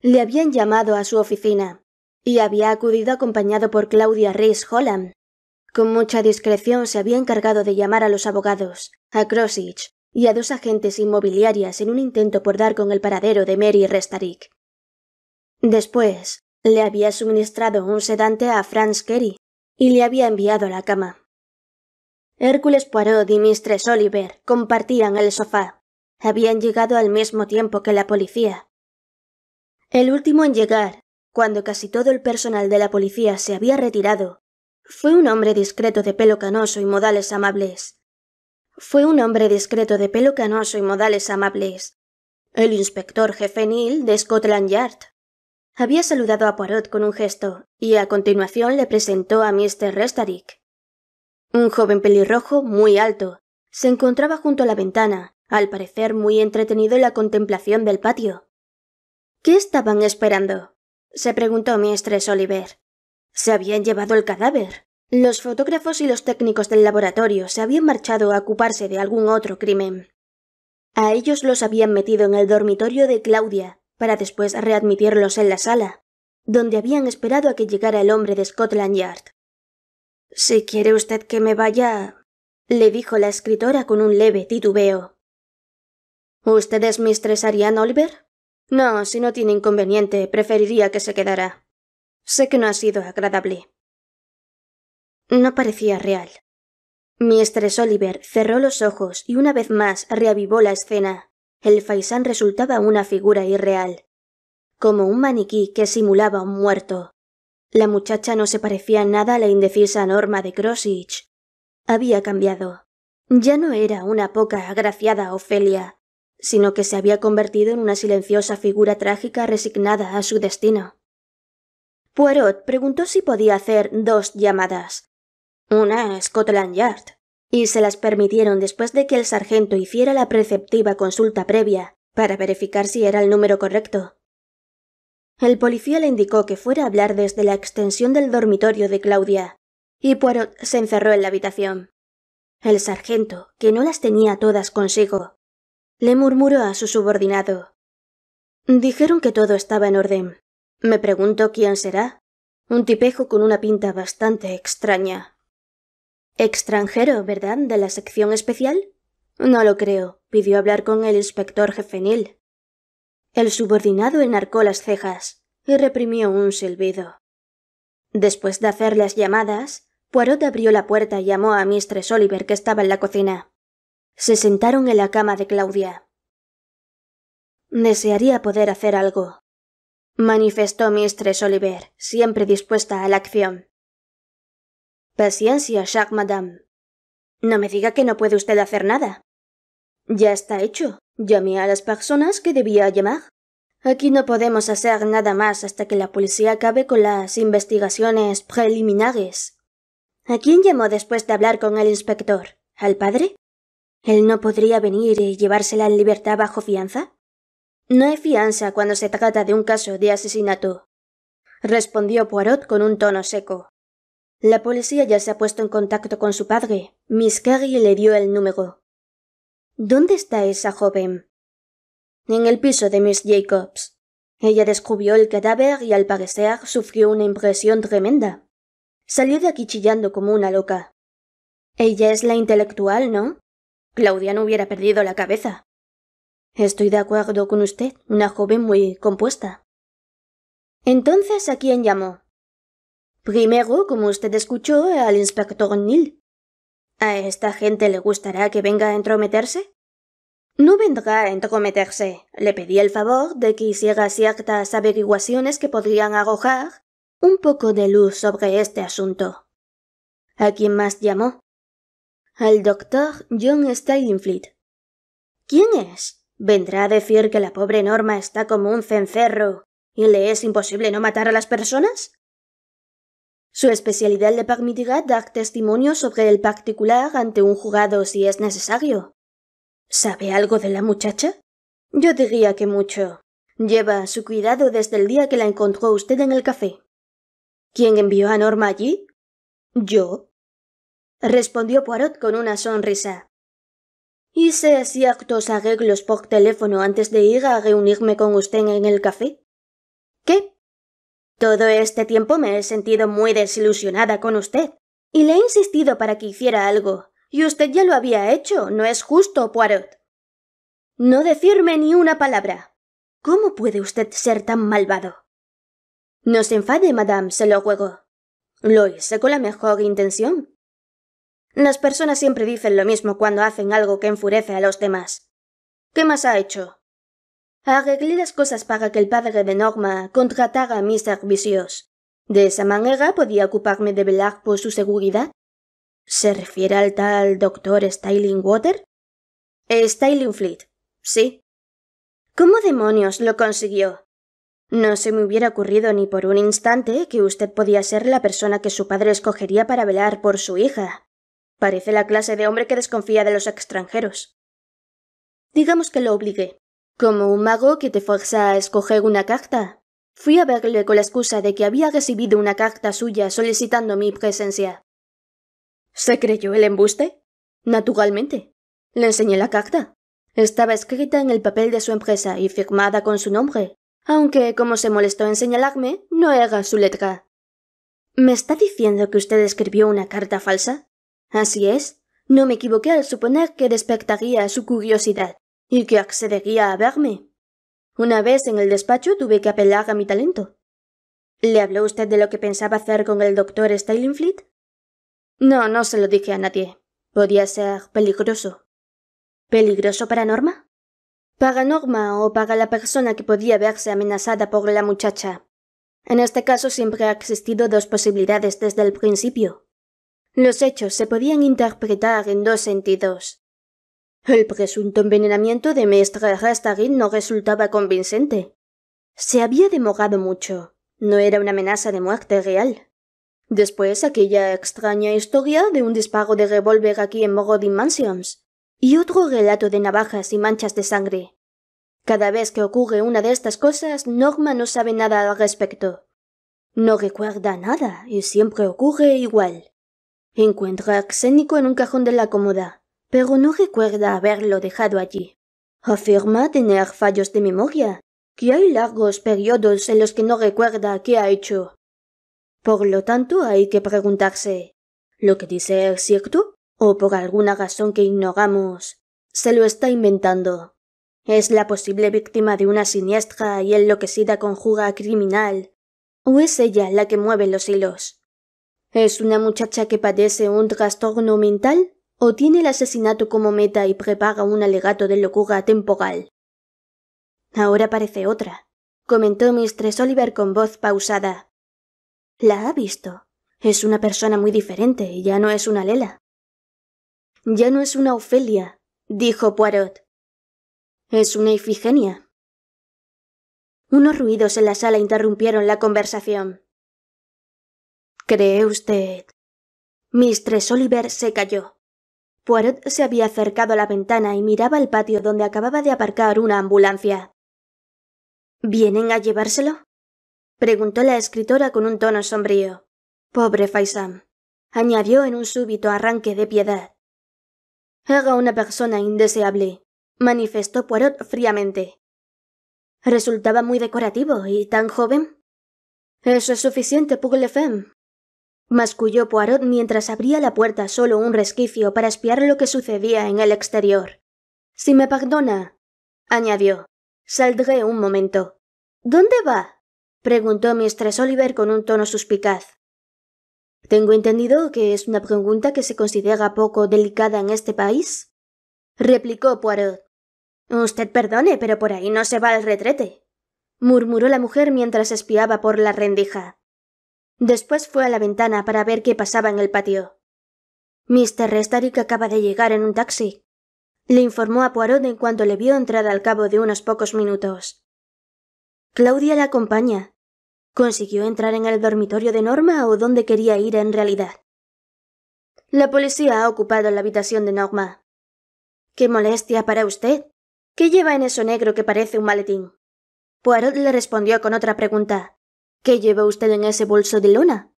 Le habían llamado a su oficina, y había acudido acompañado por Claudia Rees Holland. Con mucha discreción se había encargado de llamar a los abogados, a Crossich y a dos agentes inmobiliarias en un intento por dar con el paradero de Mary Restarick. Después, le había suministrado un sedante a Franz Kerry y le había enviado a la cama. Hércules Poirot y Mistress Oliver compartían el sofá. Habían llegado al mismo tiempo que la policía. El último en llegar, cuando casi todo el personal de la policía se había retirado, fue un hombre discreto de pelo canoso y modales amables. Fue un hombre discreto de pelo canoso y modales amables. El inspector jefe Neil de Scotland Yard. Había saludado a Poirot con un gesto, y a continuación le presentó a Mr. Restarik. Un joven pelirrojo muy alto. Se encontraba junto a la ventana, al parecer muy entretenido en la contemplación del patio. ¿Qué estaban esperando? se preguntó Mistress Oliver. Se habían llevado el cadáver. Los fotógrafos y los técnicos del laboratorio se habían marchado a ocuparse de algún otro crimen. A ellos los habían metido en el dormitorio de Claudia, para después readmitirlos en la sala, donde habían esperado a que llegara el hombre de Scotland Yard. Si quiere usted que me vaya, le dijo la escritora con un leve titubeo. ¿Usted es Mistress Ariane Oliver? No, si no tiene inconveniente, preferiría que se quedara. Sé que no ha sido agradable. No parecía real. Mistress Oliver cerró los ojos y una vez más reavivó la escena el faisán resultaba una figura irreal, como un maniquí que simulaba un muerto. La muchacha no se parecía nada a la indecisa Norma de Krosich. Había cambiado. Ya no era una poca agraciada Ofelia, sino que se había convertido en una silenciosa figura trágica resignada a su destino. Poirot preguntó si podía hacer dos llamadas. Una a Scotland Yard y se las permitieron después de que el sargento hiciera la preceptiva consulta previa para verificar si era el número correcto. El policía le indicó que fuera a hablar desde la extensión del dormitorio de Claudia, y Poirot se encerró en la habitación. El sargento, que no las tenía todas consigo, le murmuró a su subordinado. Dijeron que todo estaba en orden. Me pregunto quién será. Un tipejo con una pinta bastante extraña. Extranjero, ¿verdad? De la sección especial. No lo creo. Pidió hablar con el inspector jefenil. El subordinado enarcó las cejas y reprimió un silbido. Después de hacer las llamadas, Poirot abrió la puerta y llamó a Mistress Oliver, que estaba en la cocina. Se sentaron en la cama de Claudia. Desearía poder hacer algo, manifestó Mistress Oliver, siempre dispuesta a la acción. Paciencia, Jacques, madame. No me diga que no puede usted hacer nada. Ya está hecho. Llamé a las personas que debía llamar. Aquí no podemos hacer nada más hasta que la policía acabe con las investigaciones preliminares. ¿A quién llamó después de hablar con el inspector? ¿Al padre? ¿Él no podría venir y llevársela en libertad bajo fianza? No hay fianza cuando se trata de un caso de asesinato, respondió Poirot con un tono seco. La policía ya se ha puesto en contacto con su padre. Miss Carey le dio el número. ¿Dónde está esa joven? En el piso de Miss Jacobs. Ella descubrió el cadáver y al parecer sufrió una impresión tremenda. Salió de aquí chillando como una loca. Ella es la intelectual, ¿no? Claudia no hubiera perdido la cabeza. Estoy de acuerdo con usted, una joven muy compuesta. Entonces, ¿a quién llamó? Primero, como usted escuchó, al inspector Neil, ¿A esta gente le gustará que venga a entrometerse? No vendrá a entrometerse. Le pedí el favor de que hiciera ciertas averiguaciones que podrían arrojar un poco de luz sobre este asunto. ¿A quién más llamó? Al doctor John Steinfleet. ¿Quién es? ¿Vendrá a decir que la pobre Norma está como un cencerro y le es imposible no matar a las personas? Su especialidad le permitirá dar testimonio sobre el particular ante un jurado si es necesario. ¿Sabe algo de la muchacha? Yo diría que mucho. Lleva su cuidado desde el día que la encontró usted en el café. ¿Quién envió a Norma allí? Yo. respondió Poirot con una sonrisa. Hice ciertos arreglos por teléfono antes de ir a reunirme con usted en el café. ¿Qué? Todo este tiempo me he sentido muy desilusionada con usted, y le he insistido para que hiciera algo, y usted ya lo había hecho, no es justo, Poirot. No decirme ni una palabra. ¿Cómo puede usted ser tan malvado? No se enfade, madame, se lo juego. Lo hice con la mejor intención. Las personas siempre dicen lo mismo cuando hacen algo que enfurece a los demás. ¿Qué más ha hecho? Arreglé las cosas para que el padre de Norma contratara a mis servicios. De esa manera podía ocuparme de velar por su seguridad. ¿Se refiere al tal doctor Stylingwater? Fleet, sí. ¿Cómo demonios lo consiguió? No se me hubiera ocurrido ni por un instante que usted podía ser la persona que su padre escogería para velar por su hija. Parece la clase de hombre que desconfía de los extranjeros. Digamos que lo obligué como un mago que te fuerza a escoger una carta. Fui a verle con la excusa de que había recibido una carta suya solicitando mi presencia. ¿Se creyó el embuste? Naturalmente. Le enseñé la carta. Estaba escrita en el papel de su empresa y firmada con su nombre, aunque, como se molestó en señalarme, no era su letra. ¿Me está diciendo que usted escribió una carta falsa? Así es. No me equivoqué al suponer que despertaría su curiosidad y que accedería a verme. Una vez en el despacho tuve que apelar a mi talento. ¿Le habló usted de lo que pensaba hacer con el doctor Stalingfleet? No, no se lo dije a nadie. Podía ser peligroso. ¿Peligroso para Norma? Para Norma o para la persona que podía verse amenazada por la muchacha. En este caso siempre ha existido dos posibilidades desde el principio. Los hechos se podían interpretar en dos sentidos. El presunto envenenamiento de Mestra Rastarin no resultaba convincente. Se había demorado mucho. No era una amenaza de muerte real. Después aquella extraña historia de un disparo de revólver aquí en Morodin Mansions y otro relato de navajas y manchas de sangre. Cada vez que ocurre una de estas cosas, Norma no sabe nada al respecto. No recuerda nada y siempre ocurre igual. Encuentra a Xénico en un cajón de la cómoda pero no recuerda haberlo dejado allí. Afirma tener fallos de memoria, que hay largos periodos en los que no recuerda qué ha hecho. Por lo tanto, hay que preguntarse, ¿lo que dice es cierto? ¿O por alguna razón que ignoramos, se lo está inventando? ¿Es la posible víctima de una siniestra y enloquecida conjuga criminal? ¿O es ella la que mueve los hilos? ¿Es una muchacha que padece un trastorno mental? o tiene el asesinato como meta y prepara un alegato de locura temporal. Ahora parece otra, comentó Mistress Oliver con voz pausada. La ha visto. Es una persona muy diferente, y ya no es una Lela. Ya no es una Ofelia, dijo Poirot. Es una Ifigenia. Unos ruidos en la sala interrumpieron la conversación. ¿Cree usted? Mistress Oliver se cayó. Poirot se había acercado a la ventana y miraba el patio donde acababa de aparcar una ambulancia. ¿Vienen a llevárselo? preguntó la escritora con un tono sombrío. Pobre Faisam, añadió en un súbito arranque de piedad. Haga una persona indeseable, manifestó Poirot fríamente. Resultaba muy decorativo y tan joven. Eso es suficiente pour masculló Poirot mientras abría la puerta solo un resquicio para espiar lo que sucedía en el exterior. Si me perdona, añadió, saldré un momento. ¿Dónde va? preguntó Mistress Oliver con un tono suspicaz. Tengo entendido que es una pregunta que se considera poco delicada en este país, replicó Poirot. Usted perdone, pero por ahí no se va al retrete, murmuró la mujer mientras espiaba por la rendija. Después fue a la ventana para ver qué pasaba en el patio. Mr. Restaric acaba de llegar en un taxi. Le informó a Poirot en cuanto le vio entrar al cabo de unos pocos minutos. Claudia la acompaña. ¿Consiguió entrar en el dormitorio de Norma o dónde quería ir en realidad? La policía ha ocupado la habitación de Norma. Qué molestia para usted. ¿Qué lleva en eso negro que parece un maletín? Poirot le respondió con otra pregunta. ¿Qué lleva usted en ese bolso de lona?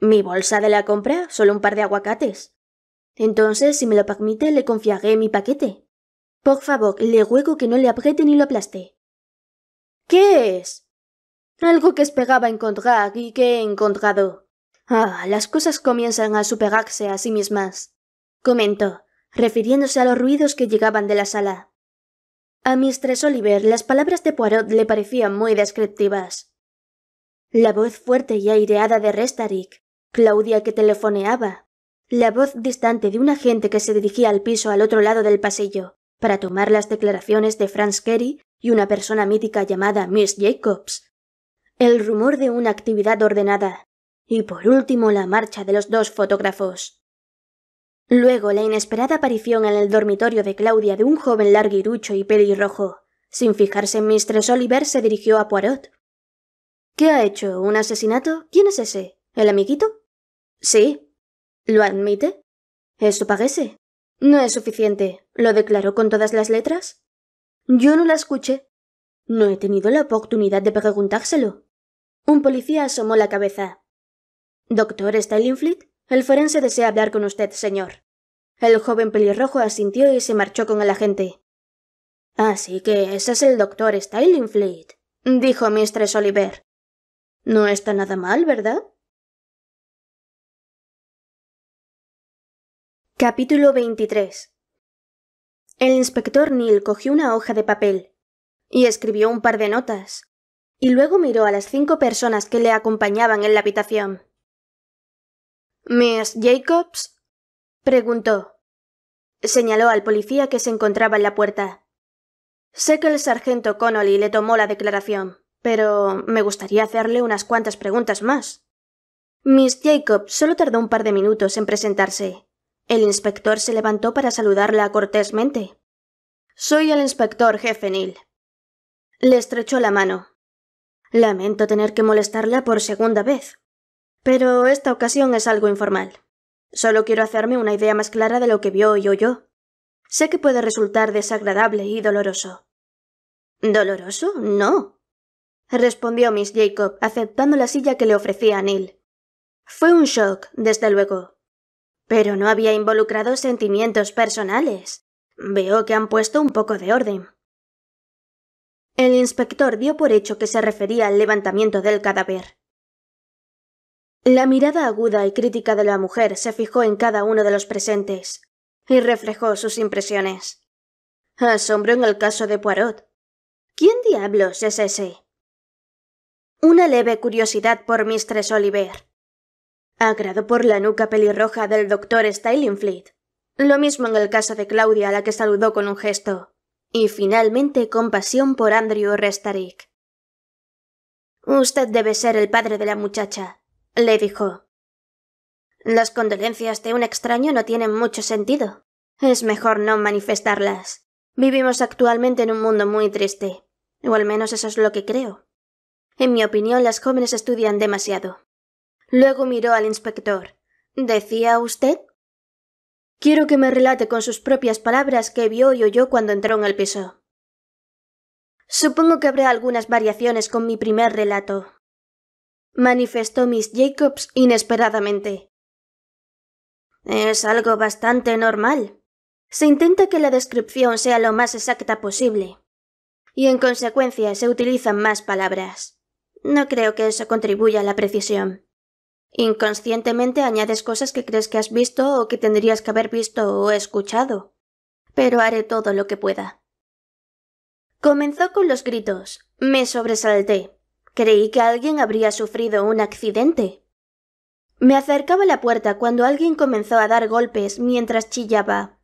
Mi bolsa de la compra, solo un par de aguacates. Entonces, si me lo permite, le confiaré mi paquete. Por favor, le ruego que no le apriete ni lo aplaste. ¿Qué es? Algo que esperaba encontrar y que he encontrado. Ah, las cosas comienzan a superarse a sí mismas. Comentó, refiriéndose a los ruidos que llegaban de la sala. A Mistress Oliver las palabras de Poirot le parecían muy descriptivas la voz fuerte y aireada de Restarik, Claudia que telefoneaba, la voz distante de un agente que se dirigía al piso al otro lado del pasillo para tomar las declaraciones de Franz Kerry y una persona mítica llamada Miss Jacobs, el rumor de una actividad ordenada y por último la marcha de los dos fotógrafos. Luego la inesperada aparición en el dormitorio de Claudia de un joven larguirucho y pelirrojo. Sin fijarse en Mistress Oliver se dirigió a Poirot, ¿Qué ha hecho? ¿Un asesinato? ¿Quién es ese? ¿El amiguito? Sí. ¿Lo admite? Eso parece. No es suficiente. ¿Lo declaró con todas las letras? Yo no la escuché. No he tenido la oportunidad de preguntárselo. Un policía asomó la cabeza. Doctor Stylinfleet, el forense desea hablar con usted, señor. El joven pelirrojo asintió y se marchó con el agente. Así que ese es el doctor Stylingfleet, dijo Mistress Oliver. No está nada mal, ¿verdad? Capítulo 23 El inspector Neil cogió una hoja de papel y escribió un par de notas, y luego miró a las cinco personas que le acompañaban en la habitación. Miss Jacobs preguntó. Señaló al policía que se encontraba en la puerta. Sé que el sargento Connolly le tomó la declaración pero me gustaría hacerle unas cuantas preguntas más. Miss Jacob solo tardó un par de minutos en presentarse. El inspector se levantó para saludarla cortésmente. Soy el inspector jefe Neil. Le estrechó la mano. Lamento tener que molestarla por segunda vez, pero esta ocasión es algo informal. Solo quiero hacerme una idea más clara de lo que vio y oyó. Sé que puede resultar desagradable y doloroso. ¿Doloroso? No, respondió Miss Jacob, aceptando la silla que le ofrecía a Neil. Fue un shock, desde luego. Pero no había involucrado sentimientos personales. Veo que han puesto un poco de orden. El inspector dio por hecho que se refería al levantamiento del cadáver. La mirada aguda y crítica de la mujer se fijó en cada uno de los presentes y reflejó sus impresiones. Asombro en el caso de Poirot. ¿Quién diablos es ese? una leve curiosidad por Mistress Oliver. Agrado por la nuca pelirroja del doctor Stylingfleet. Lo mismo en el caso de Claudia, a la que saludó con un gesto. Y finalmente compasión por Andrew Restaric. Usted debe ser el padre de la muchacha, le dijo. Las condolencias de un extraño no tienen mucho sentido. Es mejor no manifestarlas. Vivimos actualmente en un mundo muy triste. O al menos eso es lo que creo. En mi opinión, las jóvenes estudian demasiado. Luego miró al inspector. ¿Decía usted? Quiero que me relate con sus propias palabras que vio y oyó cuando entró en el piso. Supongo que habrá algunas variaciones con mi primer relato. Manifestó Miss Jacobs inesperadamente. Es algo bastante normal. Se intenta que la descripción sea lo más exacta posible. Y en consecuencia se utilizan más palabras. No creo que eso contribuya a la precisión. Inconscientemente añades cosas que crees que has visto o que tendrías que haber visto o escuchado. Pero haré todo lo que pueda. Comenzó con los gritos. Me sobresalté. Creí que alguien habría sufrido un accidente. Me acercaba a la puerta cuando alguien comenzó a dar golpes mientras chillaba.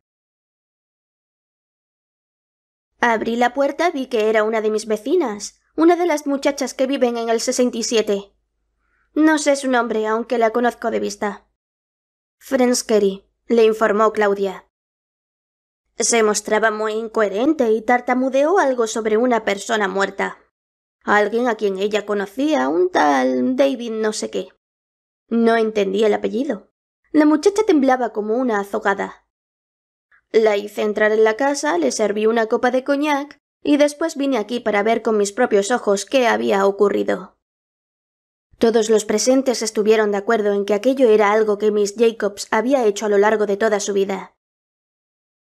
Abrí la puerta, y vi que era una de mis vecinas una de las muchachas que viven en el 67. No sé su nombre, aunque la conozco de vista. Friends le informó Claudia. Se mostraba muy incoherente y tartamudeó algo sobre una persona muerta. Alguien a quien ella conocía, un tal David no sé qué. No entendía el apellido. La muchacha temblaba como una azogada. La hice entrar en la casa, le serví una copa de coñac y después vine aquí para ver con mis propios ojos qué había ocurrido. Todos los presentes estuvieron de acuerdo en que aquello era algo que Miss Jacobs había hecho a lo largo de toda su vida.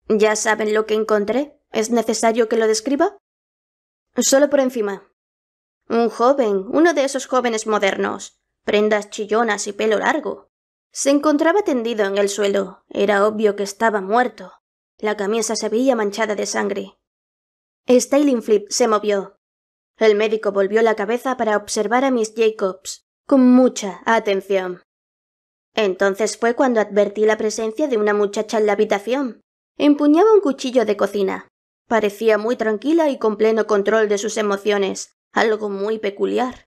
¿Ya saben lo que encontré? ¿Es necesario que lo describa? Solo por encima. Un joven, uno de esos jóvenes modernos, prendas chillonas y pelo largo. Se encontraba tendido en el suelo. Era obvio que estaba muerto. La camisa se veía manchada de sangre. Styling se movió. El médico volvió la cabeza para observar a Miss Jacobs con mucha atención. Entonces fue cuando advertí la presencia de una muchacha en la habitación. Empuñaba un cuchillo de cocina. Parecía muy tranquila y con pleno control de sus emociones, algo muy peculiar.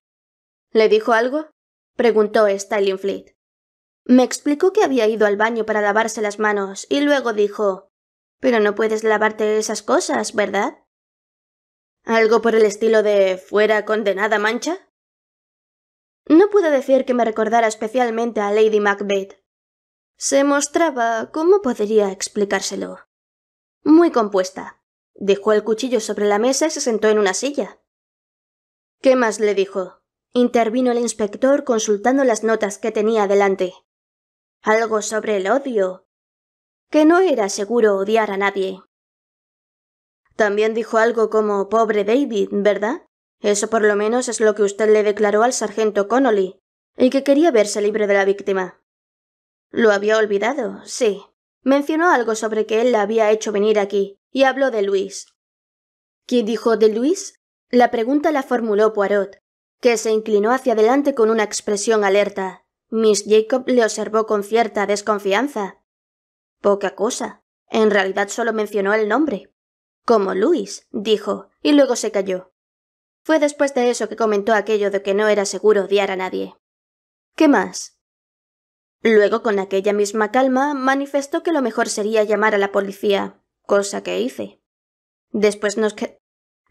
¿Le dijo algo? preguntó Styling Me explicó que había ido al baño para lavarse las manos y luego dijo Pero no puedes lavarte esas cosas, ¿verdad? ¿Algo por el estilo de fuera condenada mancha? No puedo decir que me recordara especialmente a Lady Macbeth. Se mostraba, ¿cómo podría explicárselo? Muy compuesta. Dejó el cuchillo sobre la mesa y se sentó en una silla. ¿Qué más le dijo? intervino el inspector consultando las notas que tenía delante. Algo sobre el odio. Que no era seguro odiar a nadie. También dijo algo como pobre David, ¿verdad? Eso por lo menos es lo que usted le declaró al sargento Connolly, y que quería verse libre de la víctima. Lo había olvidado, sí. Mencionó algo sobre que él la había hecho venir aquí, y habló de Luis. ¿Quién dijo de Luis? La pregunta la formuló Poirot, que se inclinó hacia adelante con una expresión alerta. Miss Jacob le observó con cierta desconfianza. Poca cosa. En realidad solo mencionó el nombre. Como Luis, dijo, y luego se calló. Fue después de eso que comentó aquello de que no era seguro odiar a nadie. ¿Qué más? Luego, con aquella misma calma, manifestó que lo mejor sería llamar a la policía, cosa que hice. Después nos,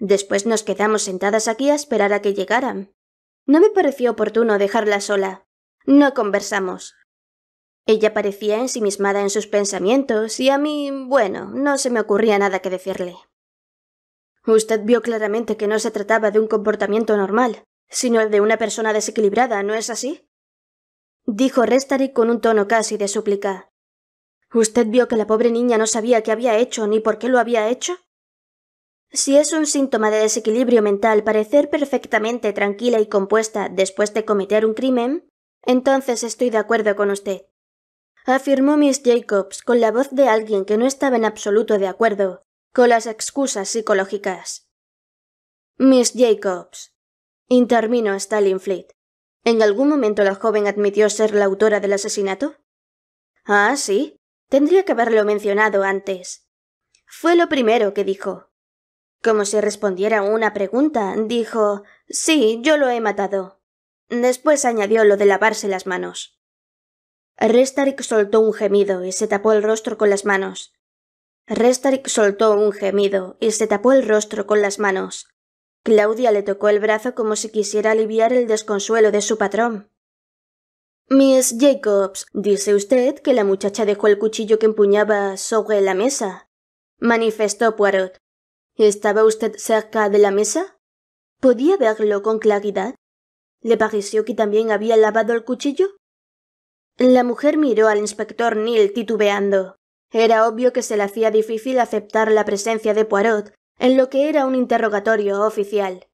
Después nos quedamos sentadas aquí a esperar a que llegaran. No me pareció oportuno dejarla sola. No conversamos, ella parecía ensimismada en sus pensamientos y a mí, bueno, no se me ocurría nada que decirle. Usted vio claramente que no se trataba de un comportamiento normal, sino el de una persona desequilibrada, ¿no es así? dijo Restary con un tono casi de súplica. ¿Usted vio que la pobre niña no sabía qué había hecho ni por qué lo había hecho? Si es un síntoma de desequilibrio mental parecer perfectamente tranquila y compuesta después de cometer un crimen, entonces estoy de acuerdo con usted afirmó Miss Jacobs con la voz de alguien que no estaba en absoluto de acuerdo con las excusas psicológicas. Miss Jacobs, intervino Stalin Fleet. ¿En algún momento la joven admitió ser la autora del asesinato? Ah, sí. Tendría que haberlo mencionado antes. Fue lo primero que dijo. Como si respondiera a una pregunta, dijo Sí, yo lo he matado. Después añadió lo de lavarse las manos. Restarik soltó un gemido y se tapó el rostro con las manos. Restaric soltó un gemido y se tapó el rostro con las manos. Claudia le tocó el brazo como si quisiera aliviar el desconsuelo de su patrón. Miss Jacobs, dice usted que la muchacha dejó el cuchillo que empuñaba sobre la mesa, manifestó Poirot. ¿Estaba usted cerca de la mesa? ¿Podía verlo con claridad? ¿Le pareció que también había lavado el cuchillo? La mujer miró al inspector Neil titubeando. Era obvio que se le hacía difícil aceptar la presencia de Poirot en lo que era un interrogatorio oficial.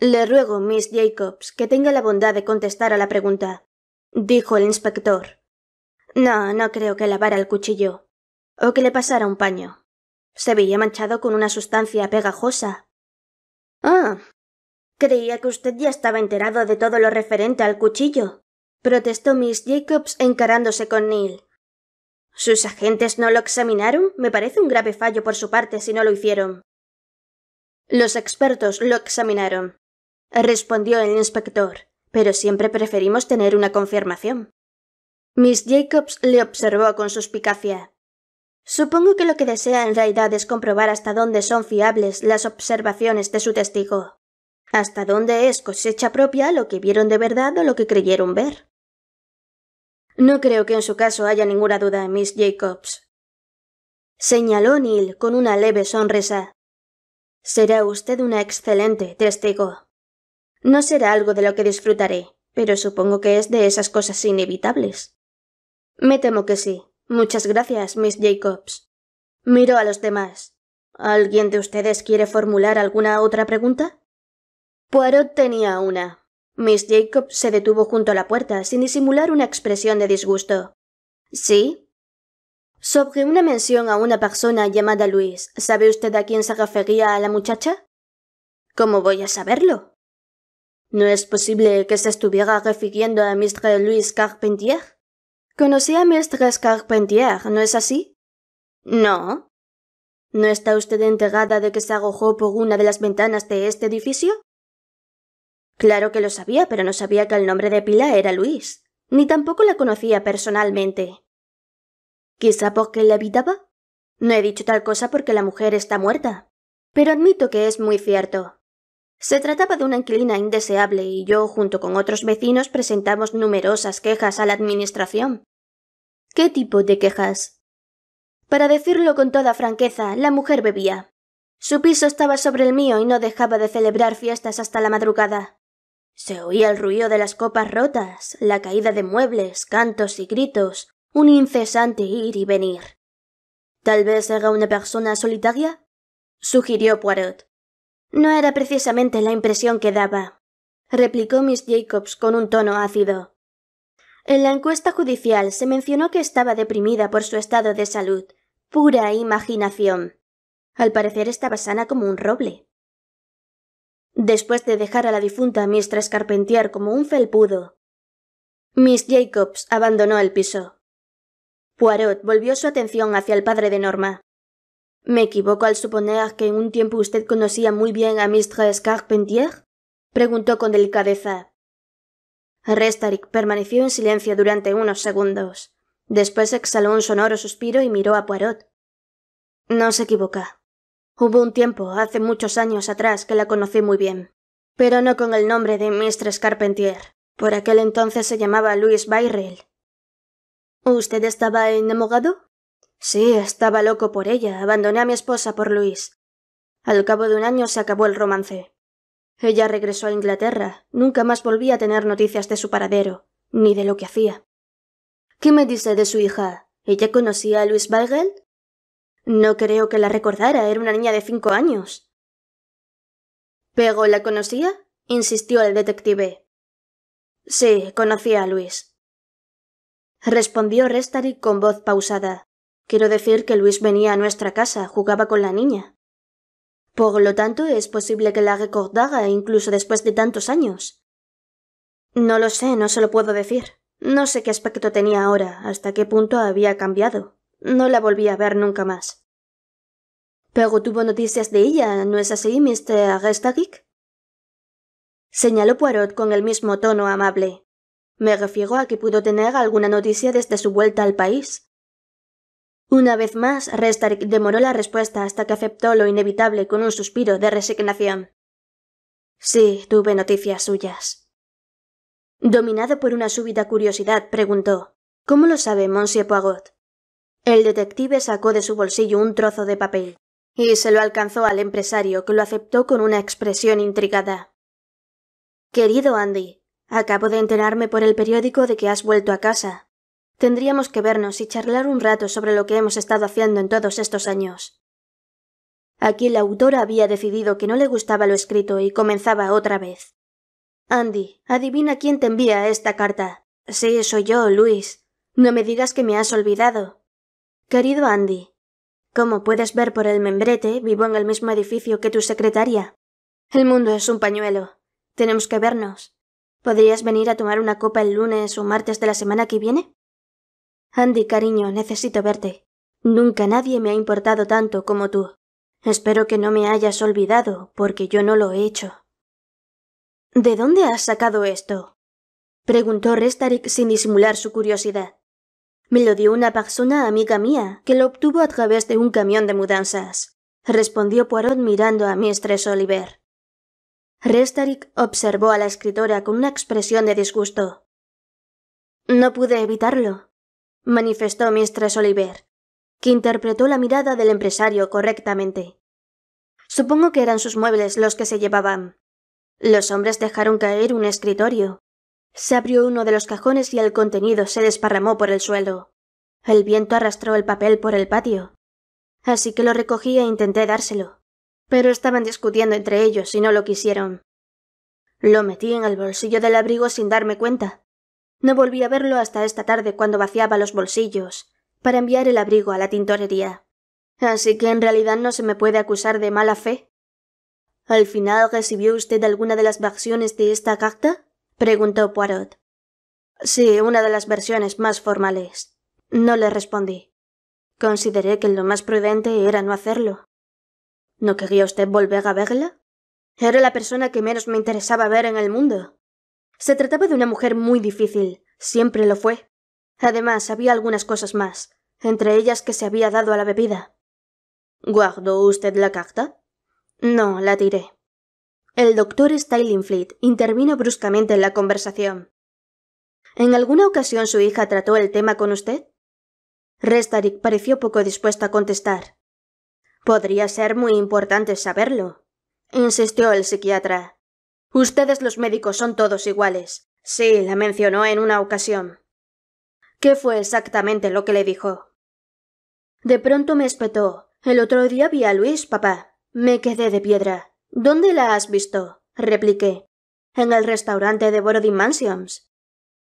Le ruego, Miss Jacobs, que tenga la bondad de contestar a la pregunta, dijo el inspector. No, no creo que lavara el cuchillo. O que le pasara un paño. Se veía manchado con una sustancia pegajosa. Ah. Creía que usted ya estaba enterado de todo lo referente al cuchillo protestó Miss Jacobs encarándose con Neil. ¿Sus agentes no lo examinaron? Me parece un grave fallo por su parte si no lo hicieron. Los expertos lo examinaron, respondió el inspector, pero siempre preferimos tener una confirmación. Miss Jacobs le observó con suspicacia. Supongo que lo que desea en realidad es comprobar hasta dónde son fiables las observaciones de su testigo, hasta dónde es cosecha propia lo que vieron de verdad o lo que creyeron ver. No creo que en su caso haya ninguna duda, Miss Jacobs. Señaló Neil con una leve sonrisa. Será usted una excelente testigo. No será algo de lo que disfrutaré, pero supongo que es de esas cosas inevitables. Me temo que sí. Muchas gracias, Miss Jacobs. Miró a los demás. ¿Alguien de ustedes quiere formular alguna otra pregunta? Poirot tenía una, Miss Jacob se detuvo junto a la puerta sin disimular una expresión de disgusto. ¿Sí? Sobre una mención a una persona llamada Luis, ¿sabe usted a quién se refería a la muchacha? ¿Cómo voy a saberlo? ¿No es posible que se estuviera refiriendo a Mr. Luis Carpentier? Conocí a Mistress Carpentier, ¿no es así? No. ¿No está usted enterada de que se arrojó por una de las ventanas de este edificio? Claro que lo sabía, pero no sabía que el nombre de pila era Luis, ni tampoco la conocía personalmente. Quizá porque la evitaba. No he dicho tal cosa porque la mujer está muerta, pero admito que es muy cierto. Se trataba de una inquilina indeseable y yo, junto con otros vecinos, presentamos numerosas quejas a la Administración. ¿Qué tipo de quejas? Para decirlo con toda franqueza, la mujer bebía. Su piso estaba sobre el mío y no dejaba de celebrar fiestas hasta la madrugada. Se oía el ruido de las copas rotas, la caída de muebles, cantos y gritos, un incesante ir y venir. Tal vez era una persona solitaria, sugirió Poirot. No era precisamente la impresión que daba, replicó Miss Jacobs con un tono ácido. En la encuesta judicial se mencionó que estaba deprimida por su estado de salud, pura imaginación. Al parecer estaba sana como un roble después de dejar a la difunta Mistress Carpentier como un felpudo. Miss Jacobs abandonó el piso. Poirot volvió su atención hacia el padre de Norma. ¿Me equivoco al suponer que en un tiempo usted conocía muy bien a Mistress Carpentier? preguntó con delicadeza. Restaric permaneció en silencio durante unos segundos. Después exhaló un sonoro suspiro y miró a Poirot. No se equivoca, Hubo un tiempo, hace muchos años atrás, que la conocí muy bien, pero no con el nombre de Mistress Carpentier. Por aquel entonces se llamaba Luis Byrrell. ¿Usted estaba enamorado? Sí, estaba loco por ella. Abandoné a mi esposa por Luis. Al cabo de un año se acabó el romance. Ella regresó a Inglaterra. Nunca más volví a tener noticias de su paradero, ni de lo que hacía. ¿Qué me dice de su hija? ¿Ella conocía a Luis Byrrell? No creo que la recordara, era una niña de cinco años. ¿Pego la conocía? insistió el detective. Sí, conocía a Luis. Respondió Restari con voz pausada. Quiero decir que Luis venía a nuestra casa, jugaba con la niña. Por lo tanto, es posible que la recordara incluso después de tantos años. No lo sé, no se lo puedo decir. No sé qué aspecto tenía ahora, hasta qué punto había cambiado. No la volví a ver nunca más. Pero tuvo noticias de ella, ¿no es así, Mr. Restagic? Señaló Poirot con el mismo tono amable. Me refiero a que pudo tener alguna noticia desde su vuelta al país. Una vez más, Restarik demoró la respuesta hasta que aceptó lo inevitable con un suspiro de resignación. Sí, tuve noticias suyas. Dominado por una súbita curiosidad, preguntó: ¿Cómo lo sabe Monsieur Poirot? El detective sacó de su bolsillo un trozo de papel y se lo alcanzó al empresario, que lo aceptó con una expresión intrigada. Querido Andy, acabo de enterarme por el periódico de que has vuelto a casa. Tendríamos que vernos y charlar un rato sobre lo que hemos estado haciendo en todos estos años. Aquí la autora había decidido que no le gustaba lo escrito y comenzaba otra vez. Andy, adivina quién te envía esta carta. Sí, soy yo, Luis. No me digas que me has olvidado. Querido Andy, como puedes ver por el membrete, vivo en el mismo edificio que tu secretaria. El mundo es un pañuelo. Tenemos que vernos. ¿Podrías venir a tomar una copa el lunes o martes de la semana que viene? Andy, cariño, necesito verte. Nunca nadie me ha importado tanto como tú. Espero que no me hayas olvidado, porque yo no lo he hecho. ¿De dónde has sacado esto? preguntó Restarik sin disimular su curiosidad. Me lo dio una persona amiga mía, que lo obtuvo a través de un camión de mudanzas, respondió Poirot mirando a Mistress Oliver. Restaric observó a la escritora con una expresión de disgusto. No pude evitarlo, manifestó Mistress Oliver, que interpretó la mirada del empresario correctamente. Supongo que eran sus muebles los que se llevaban. Los hombres dejaron caer un escritorio, se abrió uno de los cajones y el contenido se desparramó por el suelo. El viento arrastró el papel por el patio. Así que lo recogí e intenté dárselo. Pero estaban discutiendo entre ellos y no lo quisieron. Lo metí en el bolsillo del abrigo sin darme cuenta. No volví a verlo hasta esta tarde cuando vaciaba los bolsillos para enviar el abrigo a la tintorería. Así que en realidad no se me puede acusar de mala fe. ¿Al final recibió usted alguna de las versiones de esta carta? preguntó Poirot. Sí, una de las versiones más formales. No le respondí. Consideré que lo más prudente era no hacerlo. ¿No quería usted volver a verla? Era la persona que menos me interesaba ver en el mundo. Se trataba de una mujer muy difícil, siempre lo fue. Además, había algunas cosas más, entre ellas que se había dado a la bebida. ¿Guardó usted la carta? No, la tiré. El doctor Stylingfleet intervino bruscamente en la conversación. ¿En alguna ocasión su hija trató el tema con usted? Restaric pareció poco dispuesto a contestar. Podría ser muy importante saberlo, insistió el psiquiatra. Ustedes los médicos son todos iguales. Sí, la mencionó en una ocasión. ¿Qué fue exactamente lo que le dijo? De pronto me espetó. El otro día vi a Luis, papá. Me quedé de piedra. ¿Dónde la has visto? repliqué. En el restaurante de Borodin Mansions.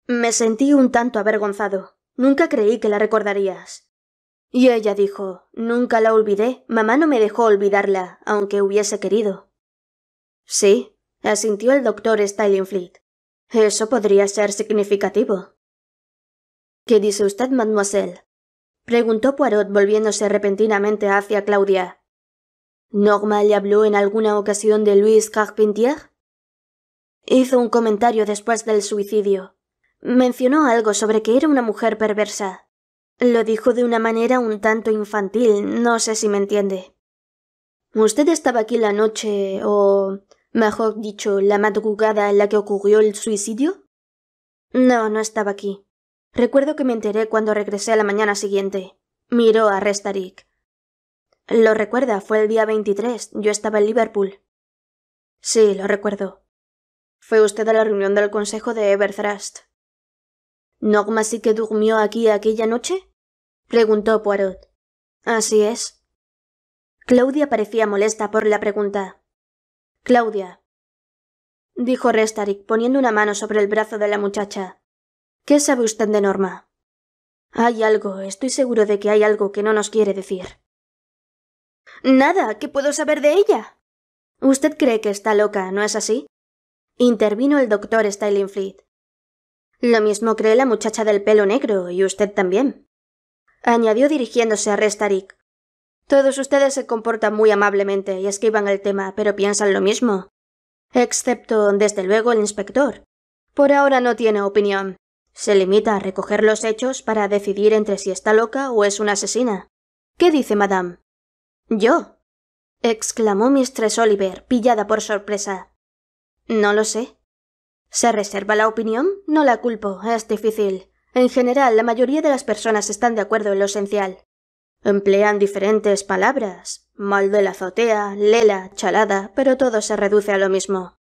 Me sentí un tanto avergonzado. Nunca creí que la recordarías. Y ella dijo Nunca la olvidé. Mamá no me dejó olvidarla, aunque hubiese querido. Sí, asintió el doctor Flick. Eso podría ser significativo. ¿Qué dice usted, mademoiselle? preguntó Poirot volviéndose repentinamente hacia Claudia. ¿Norma le habló en alguna ocasión de Luis Carpentier? Hizo un comentario después del suicidio. Mencionó algo sobre que era una mujer perversa. Lo dijo de una manera un tanto infantil, no sé si me entiende. Usted estaba aquí la noche, o mejor dicho, la madrugada en la que ocurrió el suicidio? No, no estaba aquí. Recuerdo que me enteré cuando regresé a la mañana siguiente. Miró a Restarik. Lo recuerda, fue el día 23. Yo estaba en Liverpool. Sí, lo recuerdo. Fue usted a la reunión del consejo de Everthrust. —¿Norma sí que durmió aquí aquella noche? preguntó Poirot. Así es. Claudia parecía molesta por la pregunta. Claudia, dijo Restarik poniendo una mano sobre el brazo de la muchacha. ¿Qué sabe usted de Norma? Hay algo, estoy seguro de que hay algo que no nos quiere decir. Nada, ¿qué puedo saber de ella? Usted cree que está loca, ¿no es así? Intervino el doctor stalingfleet Lo mismo cree la muchacha del pelo negro, y usted también. Añadió dirigiéndose a Restarik. Todos ustedes se comportan muy amablemente y esquivan el tema, pero piensan lo mismo. Excepto, desde luego, el inspector. Por ahora no tiene opinión. Se limita a recoger los hechos para decidir entre si está loca o es una asesina. ¿Qué dice, madame? Yo. exclamó Mistress Oliver, pillada por sorpresa. No lo sé. ¿Se reserva la opinión? No la culpo, es difícil. En general, la mayoría de las personas están de acuerdo en lo esencial. Emplean diferentes palabras. Mal de la azotea, lela, chalada, pero todo se reduce a lo mismo.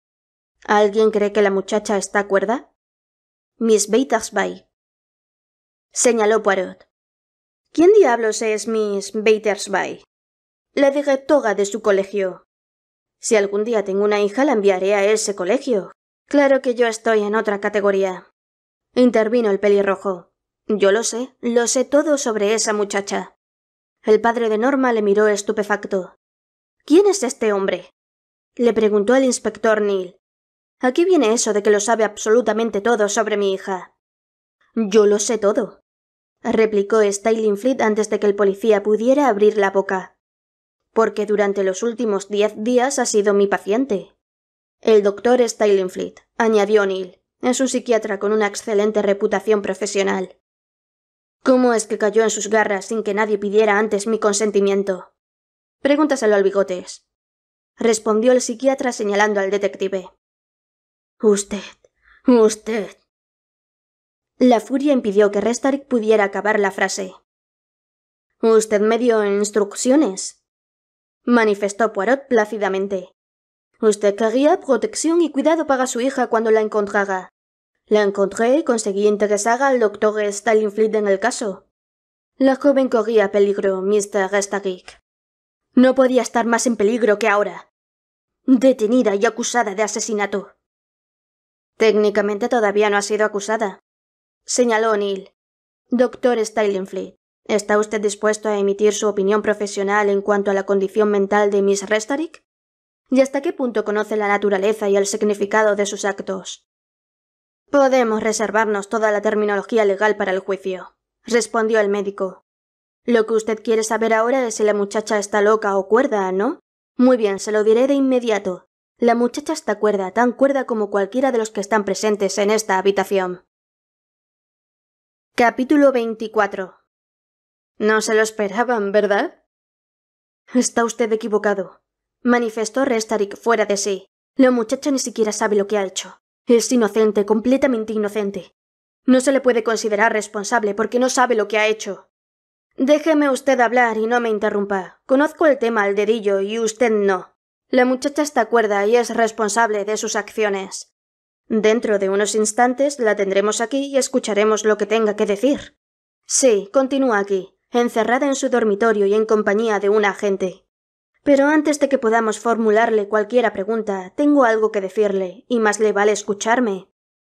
¿Alguien cree que la muchacha está cuerda? Miss Baitersby. Señaló Poirot. ¿Quién diablos es Miss Baitersby? la directora de su colegio. Si algún día tengo una hija, la enviaré a ese colegio. Claro que yo estoy en otra categoría. Intervino el pelirrojo. Yo lo sé, lo sé todo sobre esa muchacha. El padre de Norma le miró estupefacto. ¿Quién es este hombre? le preguntó el inspector Neil. Aquí viene eso de que lo sabe absolutamente todo sobre mi hija. Yo lo sé todo, replicó Styling antes de que el policía pudiera abrir la boca porque durante los últimos diez días ha sido mi paciente. El doctor Stylingfleet, añadió Neil, es un psiquiatra con una excelente reputación profesional. ¿Cómo es que cayó en sus garras sin que nadie pidiera antes mi consentimiento? Pregúntaselo al bigotes. Respondió el psiquiatra señalando al detective. Usted. Usted. La furia impidió que Restaric pudiera acabar la frase. Usted me dio instrucciones, manifestó Poirot plácidamente. Usted quería protección y cuidado para su hija cuando la encontrara. La encontré y conseguí interesar al doctor Stalinfleet en el caso. La joven corría peligro, Mr. Starrick. No podía estar más en peligro que ahora. Detenida y acusada de asesinato. Técnicamente todavía no ha sido acusada, señaló Neil, Doctor ¿Está usted dispuesto a emitir su opinión profesional en cuanto a la condición mental de Miss Restaric? ¿Y hasta qué punto conoce la naturaleza y el significado de sus actos? Podemos reservarnos toda la terminología legal para el juicio, respondió el médico. Lo que usted quiere saber ahora es si la muchacha está loca o cuerda, ¿no? Muy bien, se lo diré de inmediato. La muchacha está cuerda, tan cuerda como cualquiera de los que están presentes en esta habitación. Capítulo 24 no se lo esperaban, ¿verdad? Está usted equivocado, manifestó Restarik fuera de sí. La muchacha ni siquiera sabe lo que ha hecho. Es inocente, completamente inocente. No se le puede considerar responsable porque no sabe lo que ha hecho. Déjeme usted hablar y no me interrumpa. Conozco el tema al dedillo y usted no. La muchacha está cuerda y es responsable de sus acciones. Dentro de unos instantes la tendremos aquí y escucharemos lo que tenga que decir. Sí, continúa aquí encerrada en su dormitorio y en compañía de un agente. Pero antes de que podamos formularle cualquiera pregunta, tengo algo que decirle, y más le vale escucharme.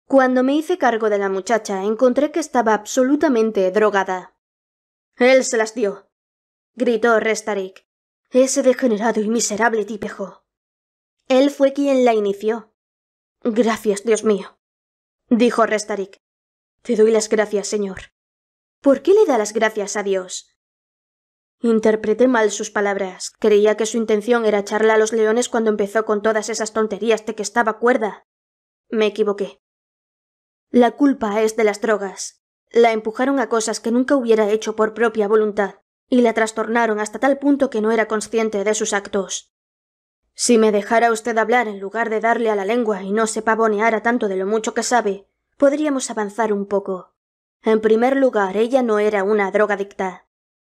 Cuando me hice cargo de la muchacha, encontré que estaba absolutamente drogada. Él se las dio, gritó Restarik. Ese degenerado y miserable tipejo. Él fue quien la inició. Gracias, Dios mío, dijo Restarik. Te doy las gracias, señor. ¿Por qué le da las gracias a Dios? Interpreté mal sus palabras. Creía que su intención era echarla a los leones cuando empezó con todas esas tonterías de que estaba cuerda. Me equivoqué. La culpa es de las drogas. La empujaron a cosas que nunca hubiera hecho por propia voluntad, y la trastornaron hasta tal punto que no era consciente de sus actos. Si me dejara usted hablar en lugar de darle a la lengua y no se pavoneara tanto de lo mucho que sabe, podríamos avanzar un poco. En primer lugar, ella no era una drogadicta.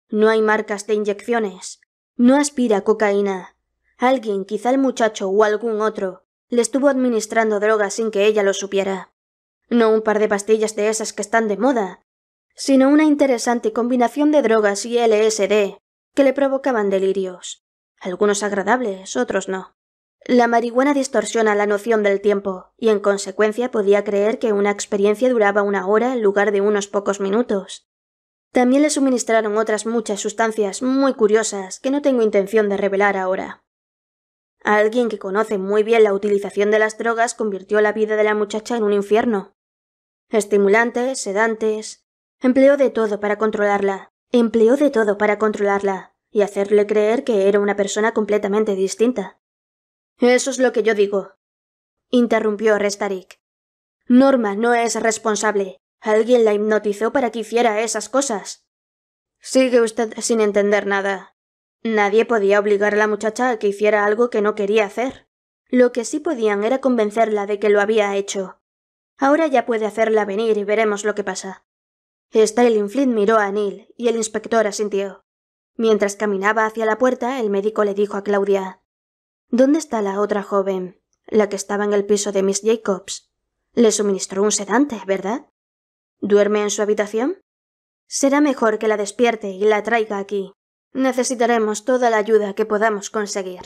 No hay marcas de inyecciones. No aspira cocaína. Alguien, quizá el muchacho o algún otro, le estuvo administrando drogas sin que ella lo supiera. No un par de pastillas de esas que están de moda, sino una interesante combinación de drogas y LSD que le provocaban delirios, algunos agradables, otros no. La marihuana distorsiona la noción del tiempo, y en consecuencia podía creer que una experiencia duraba una hora en lugar de unos pocos minutos. También le suministraron otras muchas sustancias muy curiosas que no tengo intención de revelar ahora. Alguien que conoce muy bien la utilización de las drogas convirtió la vida de la muchacha en un infierno. Estimulantes, sedantes. Empleó de todo para controlarla. Empleó de todo para controlarla y hacerle creer que era una persona completamente distinta. Eso es lo que yo digo, interrumpió Restarik. Norma no es responsable. Alguien la hipnotizó para que hiciera esas cosas. Sigue usted sin entender nada. Nadie podía obligar a la muchacha a que hiciera algo que no quería hacer. Lo que sí podían era convencerla de que lo había hecho. Ahora ya puede hacerla venir y veremos lo que pasa. Styling Flint miró a Neil y el inspector asintió. Mientras caminaba hacia la puerta, el médico le dijo a Claudia ¿Dónde está la otra joven? La que estaba en el piso de Miss Jacobs. Le suministró un sedante, ¿verdad? ¿Duerme en su habitación? Será mejor que la despierte y la traiga aquí. Necesitaremos toda la ayuda que podamos conseguir.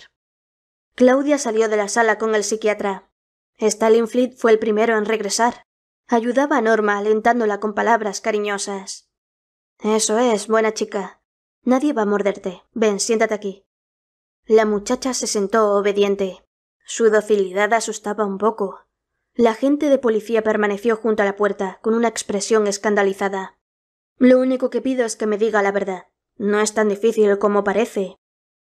Claudia salió de la sala con el psiquiatra. Stalinfleet fue el primero en regresar. Ayudaba a Norma alentándola con palabras cariñosas. Eso es, buena chica. Nadie va a morderte. Ven, siéntate aquí. La muchacha se sentó obediente. Su docilidad asustaba un poco. La gente de policía permaneció junto a la puerta, con una expresión escandalizada. Lo único que pido es que me diga la verdad. No es tan difícil como parece.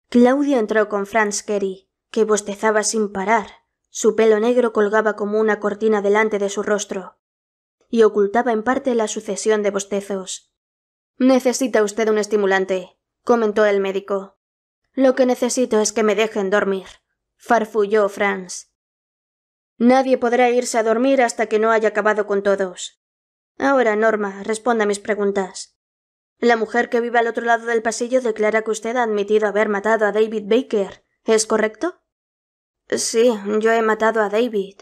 Claudia entró con Franz Kerry, que bostezaba sin parar. Su pelo negro colgaba como una cortina delante de su rostro y ocultaba en parte la sucesión de bostezos. Necesita usted un estimulante, comentó el médico. Lo que necesito es que me dejen dormir, farfulló Franz. Nadie podrá irse a dormir hasta que no haya acabado con todos. Ahora, Norma, responda mis preguntas. La mujer que vive al otro lado del pasillo declara que usted ha admitido haber matado a David Baker. ¿Es correcto? Sí, yo he matado a David.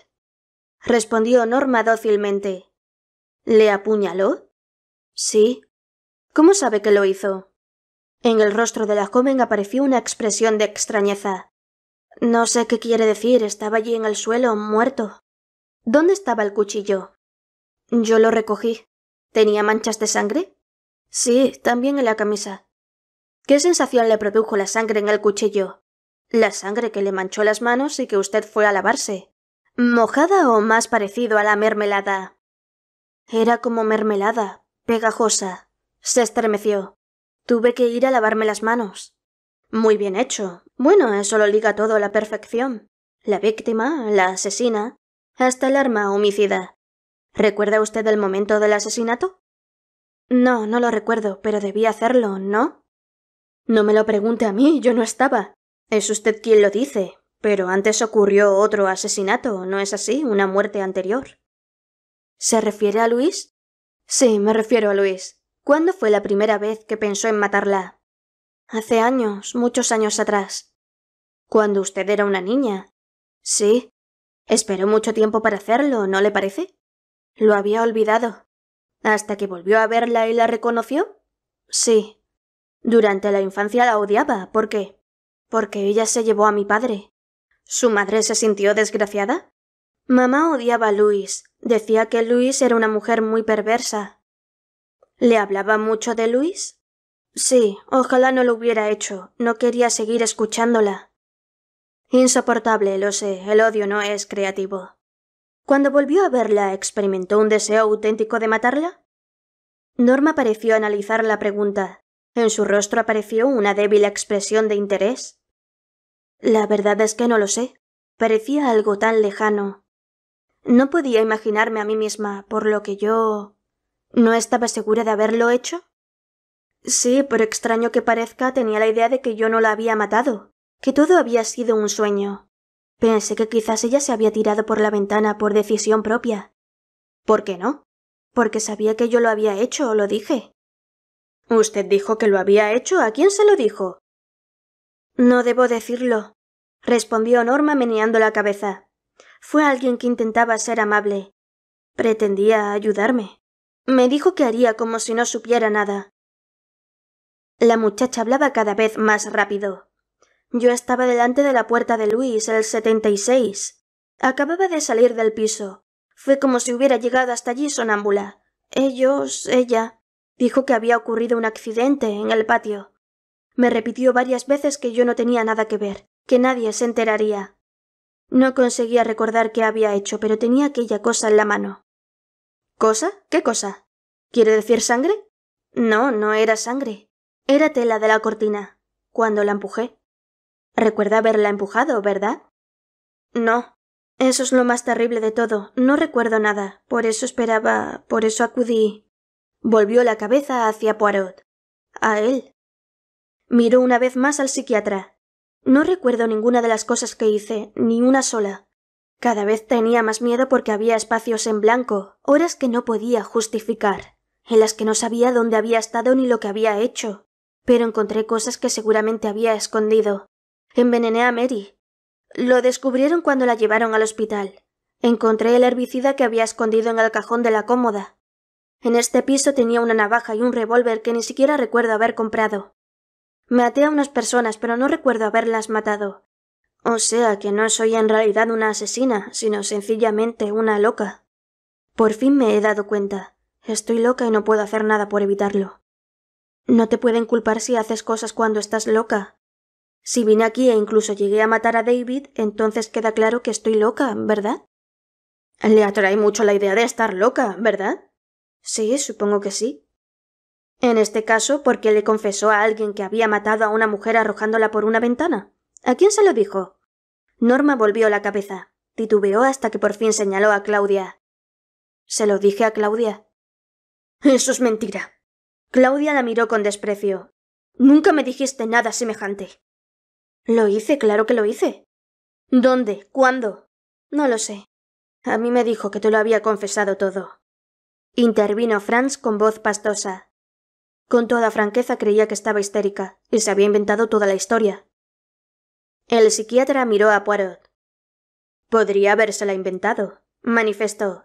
Respondió Norma dócilmente. ¿Le apuñaló? Sí. ¿Cómo sabe que lo hizo? En el rostro de la joven apareció una expresión de extrañeza. No sé qué quiere decir, estaba allí en el suelo, muerto. ¿Dónde estaba el cuchillo? Yo lo recogí. ¿Tenía manchas de sangre? Sí, también en la camisa. ¿Qué sensación le produjo la sangre en el cuchillo? La sangre que le manchó las manos y que usted fue a lavarse. ¿Mojada o más parecido a la mermelada? Era como mermelada, pegajosa. Se estremeció. Tuve que ir a lavarme las manos. Muy bien hecho. Bueno, eso lo liga todo a la perfección. La víctima, la asesina, hasta el arma homicida. ¿Recuerda usted el momento del asesinato? No, no lo recuerdo, pero debía hacerlo, ¿no? No me lo pregunte a mí, yo no estaba. Es usted quien lo dice. Pero antes ocurrió otro asesinato, ¿no es así? Una muerte anterior. ¿Se refiere a Luis? Sí, me refiero a Luis. ¿Cuándo fue la primera vez que pensó en matarla? Hace años, muchos años atrás. Cuando usted era una niña. Sí. Esperó mucho tiempo para hacerlo, ¿no le parece? Lo había olvidado. ¿Hasta que volvió a verla y la reconoció? Sí. Durante la infancia la odiaba. ¿Por qué? Porque ella se llevó a mi padre. ¿Su madre se sintió desgraciada? Mamá odiaba a Luis. Decía que Luis era una mujer muy perversa. ¿Le hablaba mucho de Luis? Sí, ojalá no lo hubiera hecho. No quería seguir escuchándola. Insoportable, lo sé. El odio no es creativo. Cuando volvió a verla, ¿experimentó un deseo auténtico de matarla? Norma pareció analizar la pregunta. En su rostro apareció una débil expresión de interés. La verdad es que no lo sé. Parecía algo tan lejano. No podía imaginarme a mí misma, por lo que yo. ¿No estaba segura de haberlo hecho? Sí, por extraño que parezca, tenía la idea de que yo no la había matado, que todo había sido un sueño. Pensé que quizás ella se había tirado por la ventana por decisión propia. ¿Por qué no? Porque sabía que yo lo había hecho, o lo dije. Usted dijo que lo había hecho. ¿A quién se lo dijo? No debo decirlo, respondió Norma meneando la cabeza. Fue alguien que intentaba ser amable. Pretendía ayudarme. Me dijo que haría como si no supiera nada. La muchacha hablaba cada vez más rápido. Yo estaba delante de la puerta de Luis, el 76. Acababa de salir del piso. Fue como si hubiera llegado hasta allí sonámbula. Ellos, ella, dijo que había ocurrido un accidente en el patio. Me repitió varias veces que yo no tenía nada que ver, que nadie se enteraría. No conseguía recordar qué había hecho, pero tenía aquella cosa en la mano. ¿Cosa? ¿Qué cosa? ¿Quiere decir sangre? No, no era sangre. Era tela de la cortina, cuando la empujé. Recuerda haberla empujado, ¿verdad? No. Eso es lo más terrible de todo. No recuerdo nada. Por eso esperaba. por eso acudí. Volvió la cabeza hacia Poirot. A él. Miró una vez más al psiquiatra. No recuerdo ninguna de las cosas que hice, ni una sola. Cada vez tenía más miedo porque había espacios en blanco, horas que no podía justificar, en las que no sabía dónde había estado ni lo que había hecho, pero encontré cosas que seguramente había escondido. Envenené a Mary. Lo descubrieron cuando la llevaron al hospital. Encontré el herbicida que había escondido en el cajón de la cómoda. En este piso tenía una navaja y un revólver que ni siquiera recuerdo haber comprado. Maté a unas personas, pero no recuerdo haberlas matado. O sea que no soy en realidad una asesina, sino sencillamente una loca. Por fin me he dado cuenta. Estoy loca y no puedo hacer nada por evitarlo. No te pueden culpar si haces cosas cuando estás loca. Si vine aquí e incluso llegué a matar a David, entonces queda claro que estoy loca, ¿verdad? Le atrae mucho la idea de estar loca, ¿verdad? Sí, supongo que sí. En este caso, porque le confesó a alguien que había matado a una mujer arrojándola por una ventana? ¿A quién se lo dijo? Norma volvió la cabeza, titubeó hasta que por fin señaló a Claudia. Se lo dije a Claudia. Eso es mentira. Claudia la miró con desprecio. Nunca me dijiste nada semejante. Lo hice, claro que lo hice. ¿Dónde? ¿Cuándo? No lo sé. A mí me dijo que te lo había confesado todo. Intervino Franz con voz pastosa. Con toda franqueza creía que estaba histérica y se había inventado toda la historia. El psiquiatra miró a Poirot. Podría habérsela inventado, manifestó.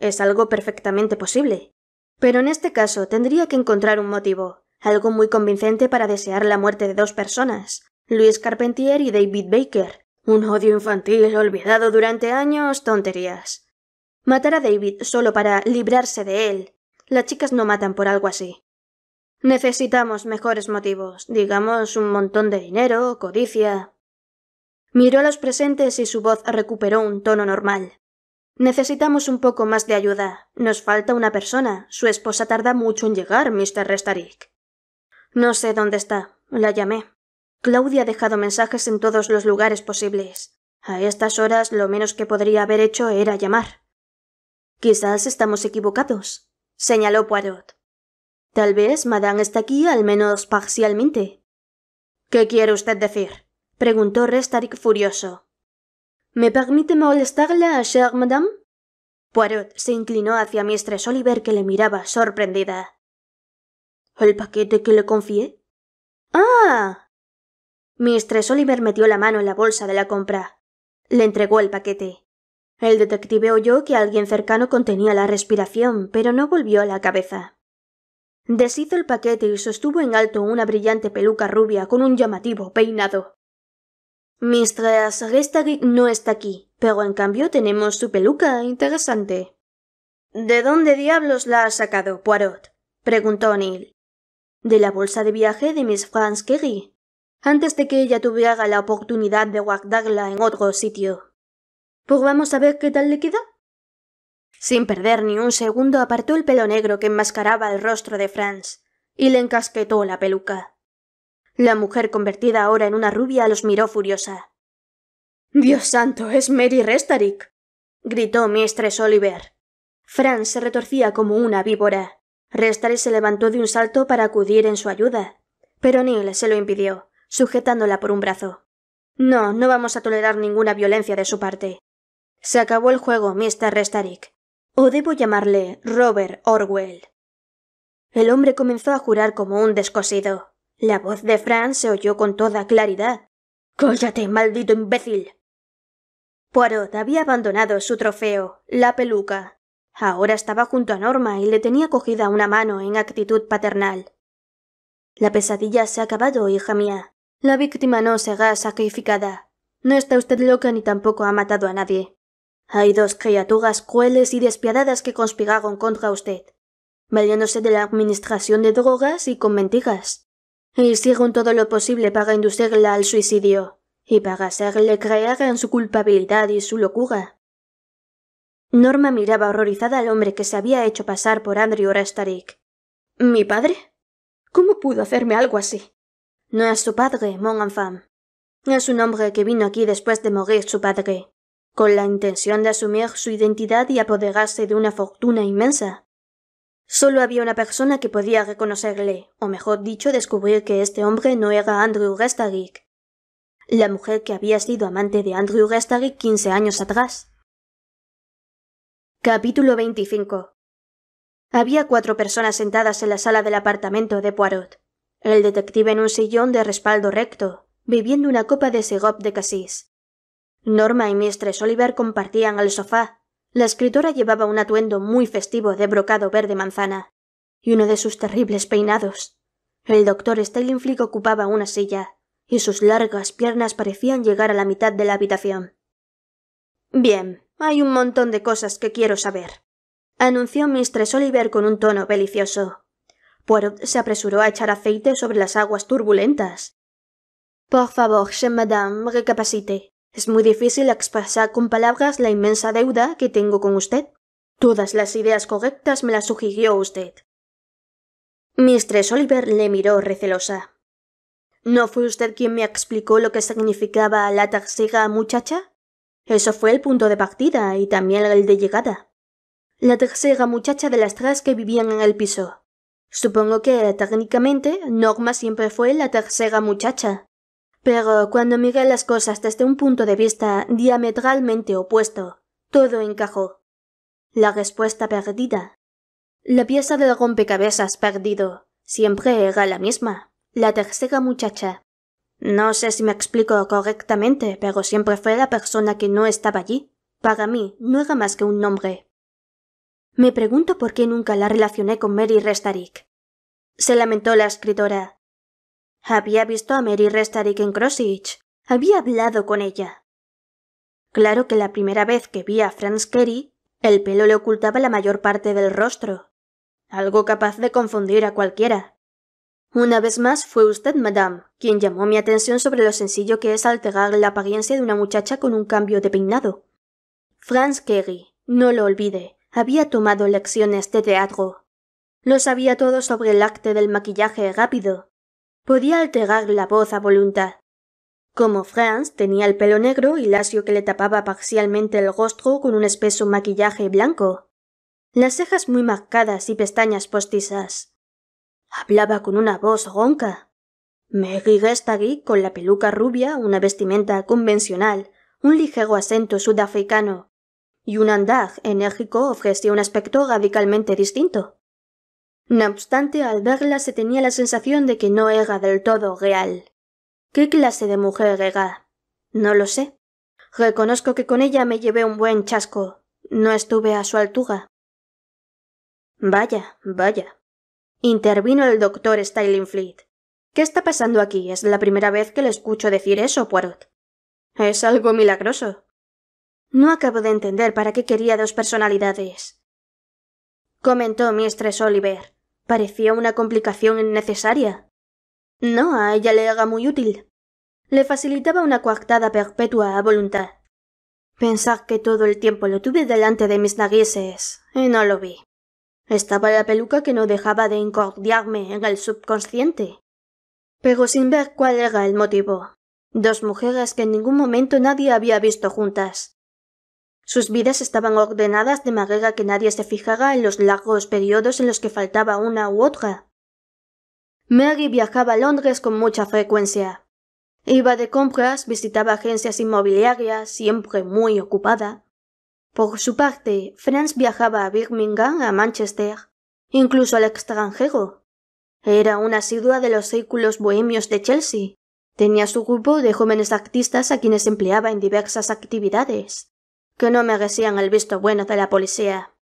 Es algo perfectamente posible. Pero en este caso tendría que encontrar un motivo, algo muy convincente para desear la muerte de dos personas, Luis Carpentier y David Baker. Un odio infantil olvidado durante años, tonterías. Matar a David solo para librarse de él. Las chicas no matan por algo así. Necesitamos mejores motivos, digamos un montón de dinero, codicia, Miró a los presentes y su voz recuperó un tono normal. Necesitamos un poco más de ayuda. Nos falta una persona. Su esposa tarda mucho en llegar, Mr. Restarik. No sé dónde está. La llamé. Claudia ha dejado mensajes en todos los lugares posibles. A estas horas lo menos que podría haber hecho era llamar. Quizás estamos equivocados, señaló Poirot. Tal vez Madame está aquí al menos parcialmente. ¿Qué quiere usted decir? preguntó restarick furioso. ¿Me permite molestarla, chère madame? Poirot se inclinó hacia Mistress Oliver que le miraba sorprendida. ¿El paquete que le confié? ¡Ah! Mistress Oliver metió la mano en la bolsa de la compra. Le entregó el paquete. El detective oyó que alguien cercano contenía la respiración, pero no volvió la cabeza. Deshizo el paquete y sostuvo en alto una brillante peluca rubia con un llamativo peinado. Mistress Restaric no está aquí, pero en cambio tenemos su peluca interesante. ¿De dónde diablos la ha sacado, Poirot? preguntó Neil. De la bolsa de viaje de Miss Franz Kerry, antes de que ella tuviera la oportunidad de guardarla en otro sitio. Pues vamos a ver qué tal le queda? Sin perder ni un segundo apartó el pelo negro que enmascaraba el rostro de Franz y le encasquetó la peluca. La mujer convertida ahora en una rubia los miró furiosa. Dios santo, es Mary Restarick! gritó Mistress Oliver. Franz se retorcía como una víbora. Restarick se levantó de un salto para acudir en su ayuda, pero Neil se lo impidió, sujetándola por un brazo. No, no vamos a tolerar ninguna violencia de su parte. Se acabó el juego, Mr. Restarick. O debo llamarle Robert Orwell. El hombre comenzó a jurar como un descosido. La voz de Fran se oyó con toda claridad. —¡Cóllate, maldito imbécil. Poirot había abandonado su trofeo, la peluca. Ahora estaba junto a Norma y le tenía cogida una mano en actitud paternal. La pesadilla se ha acabado, hija mía. La víctima no será sacrificada. No está usted loca ni tampoco ha matado a nadie. Hay dos criaturas crueles y despiadadas que conspiraron contra usted, valiéndose de la administración de drogas y con mentiras. Y todo lo posible para inducirla al suicidio, y para hacerle creer en su culpabilidad y su locura. Norma miraba horrorizada al hombre que se había hecho pasar por Andrew Restarik. ¿Mi padre? ¿Cómo pudo hacerme algo así? No es su padre, mon enfant. Es un hombre que vino aquí después de morir su padre, con la intención de asumir su identidad y apoderarse de una fortuna inmensa. Solo había una persona que podía reconocerle, o mejor dicho, descubrir que este hombre no era Andrew Restarick, la mujer que había sido amante de Andrew Restarick quince años atrás. Capítulo 25 Había cuatro personas sentadas en la sala del apartamento de Poirot. El detective en un sillón de respaldo recto, bebiendo una copa de sirop de cassis. Norma y Mistress Oliver compartían el sofá, la escritora llevaba un atuendo muy festivo de brocado verde manzana y uno de sus terribles peinados. El doctor Stalinflick ocupaba una silla, y sus largas piernas parecían llegar a la mitad de la habitación. Bien, hay un montón de cosas que quiero saber, anunció Mistress Oliver con un tono belicioso. Poirot se apresuró a echar aceite sobre las aguas turbulentas. Por favor, madame, recapacite. Es muy difícil expresar con palabras la inmensa deuda que tengo con usted. Todas las ideas correctas me las sugirió usted. Mistress Oliver le miró recelosa. ¿No fue usted quien me explicó lo que significaba la tercera muchacha? Eso fue el punto de partida y también el de llegada. La tercera muchacha de las tres que vivían en el piso. Supongo que, técnicamente, Norma siempre fue la tercera muchacha, pero cuando miré las cosas desde un punto de vista diametralmente opuesto, todo encajó. La respuesta perdida. La pieza del rompecabezas perdido siempre era la misma, la tercera muchacha. No sé si me explico correctamente, pero siempre fue la persona que no estaba allí. Para mí no era más que un nombre. Me pregunto por qué nunca la relacioné con Mary Restarick. Se lamentó la escritora. Había visto a Mary Restarik en Crossich. Había hablado con ella. Claro que la primera vez que vi a Franz Kerry, el pelo le ocultaba la mayor parte del rostro. Algo capaz de confundir a cualquiera. Una vez más fue usted, madame, quien llamó mi atención sobre lo sencillo que es alterar la apariencia de una muchacha con un cambio de peinado. Franz Kerry, no lo olvide, había tomado lecciones de teatro. Lo sabía todo sobre el acte del maquillaje rápido, podía alterar la voz a voluntad. Como Franz tenía el pelo negro y lacio que le tapaba parcialmente el rostro con un espeso maquillaje blanco, las cejas muy marcadas y pestañas postizas. Hablaba con una voz ronca. Mary con la peluca rubia, una vestimenta convencional, un ligero acento sudafricano y un andar enérgico ofrecía un aspecto radicalmente distinto. No obstante, al verla se tenía la sensación de que no era del todo real. ¿Qué clase de mujer era? No lo sé. Reconozco que con ella me llevé un buen chasco. No estuve a su altura. Vaya, vaya. Intervino el doctor Stylingfleet. ¿Qué está pasando aquí? Es la primera vez que le escucho decir eso, Poirot. Es algo milagroso. No acabo de entender para qué quería dos personalidades comentó Mistress Oliver. Parecía una complicación innecesaria. No, a ella le haga muy útil. Le facilitaba una coartada perpetua a voluntad. Pensar que todo el tiempo lo tuve delante de mis narices y no lo vi. Estaba la peluca que no dejaba de incordiarme en el subconsciente. Pero sin ver cuál era el motivo. Dos mujeres que en ningún momento nadie había visto juntas, sus vidas estaban ordenadas de manera que nadie se fijara en los largos periodos en los que faltaba una u otra. Mary viajaba a Londres con mucha frecuencia. Iba de compras, visitaba agencias inmobiliarias, siempre muy ocupada. Por su parte, Franz viajaba a Birmingham, a Manchester, incluso al extranjero. Era una asidua de los círculos bohemios de Chelsea. Tenía su grupo de jóvenes artistas a quienes empleaba en diversas actividades que no merecían el visto bueno de la policía.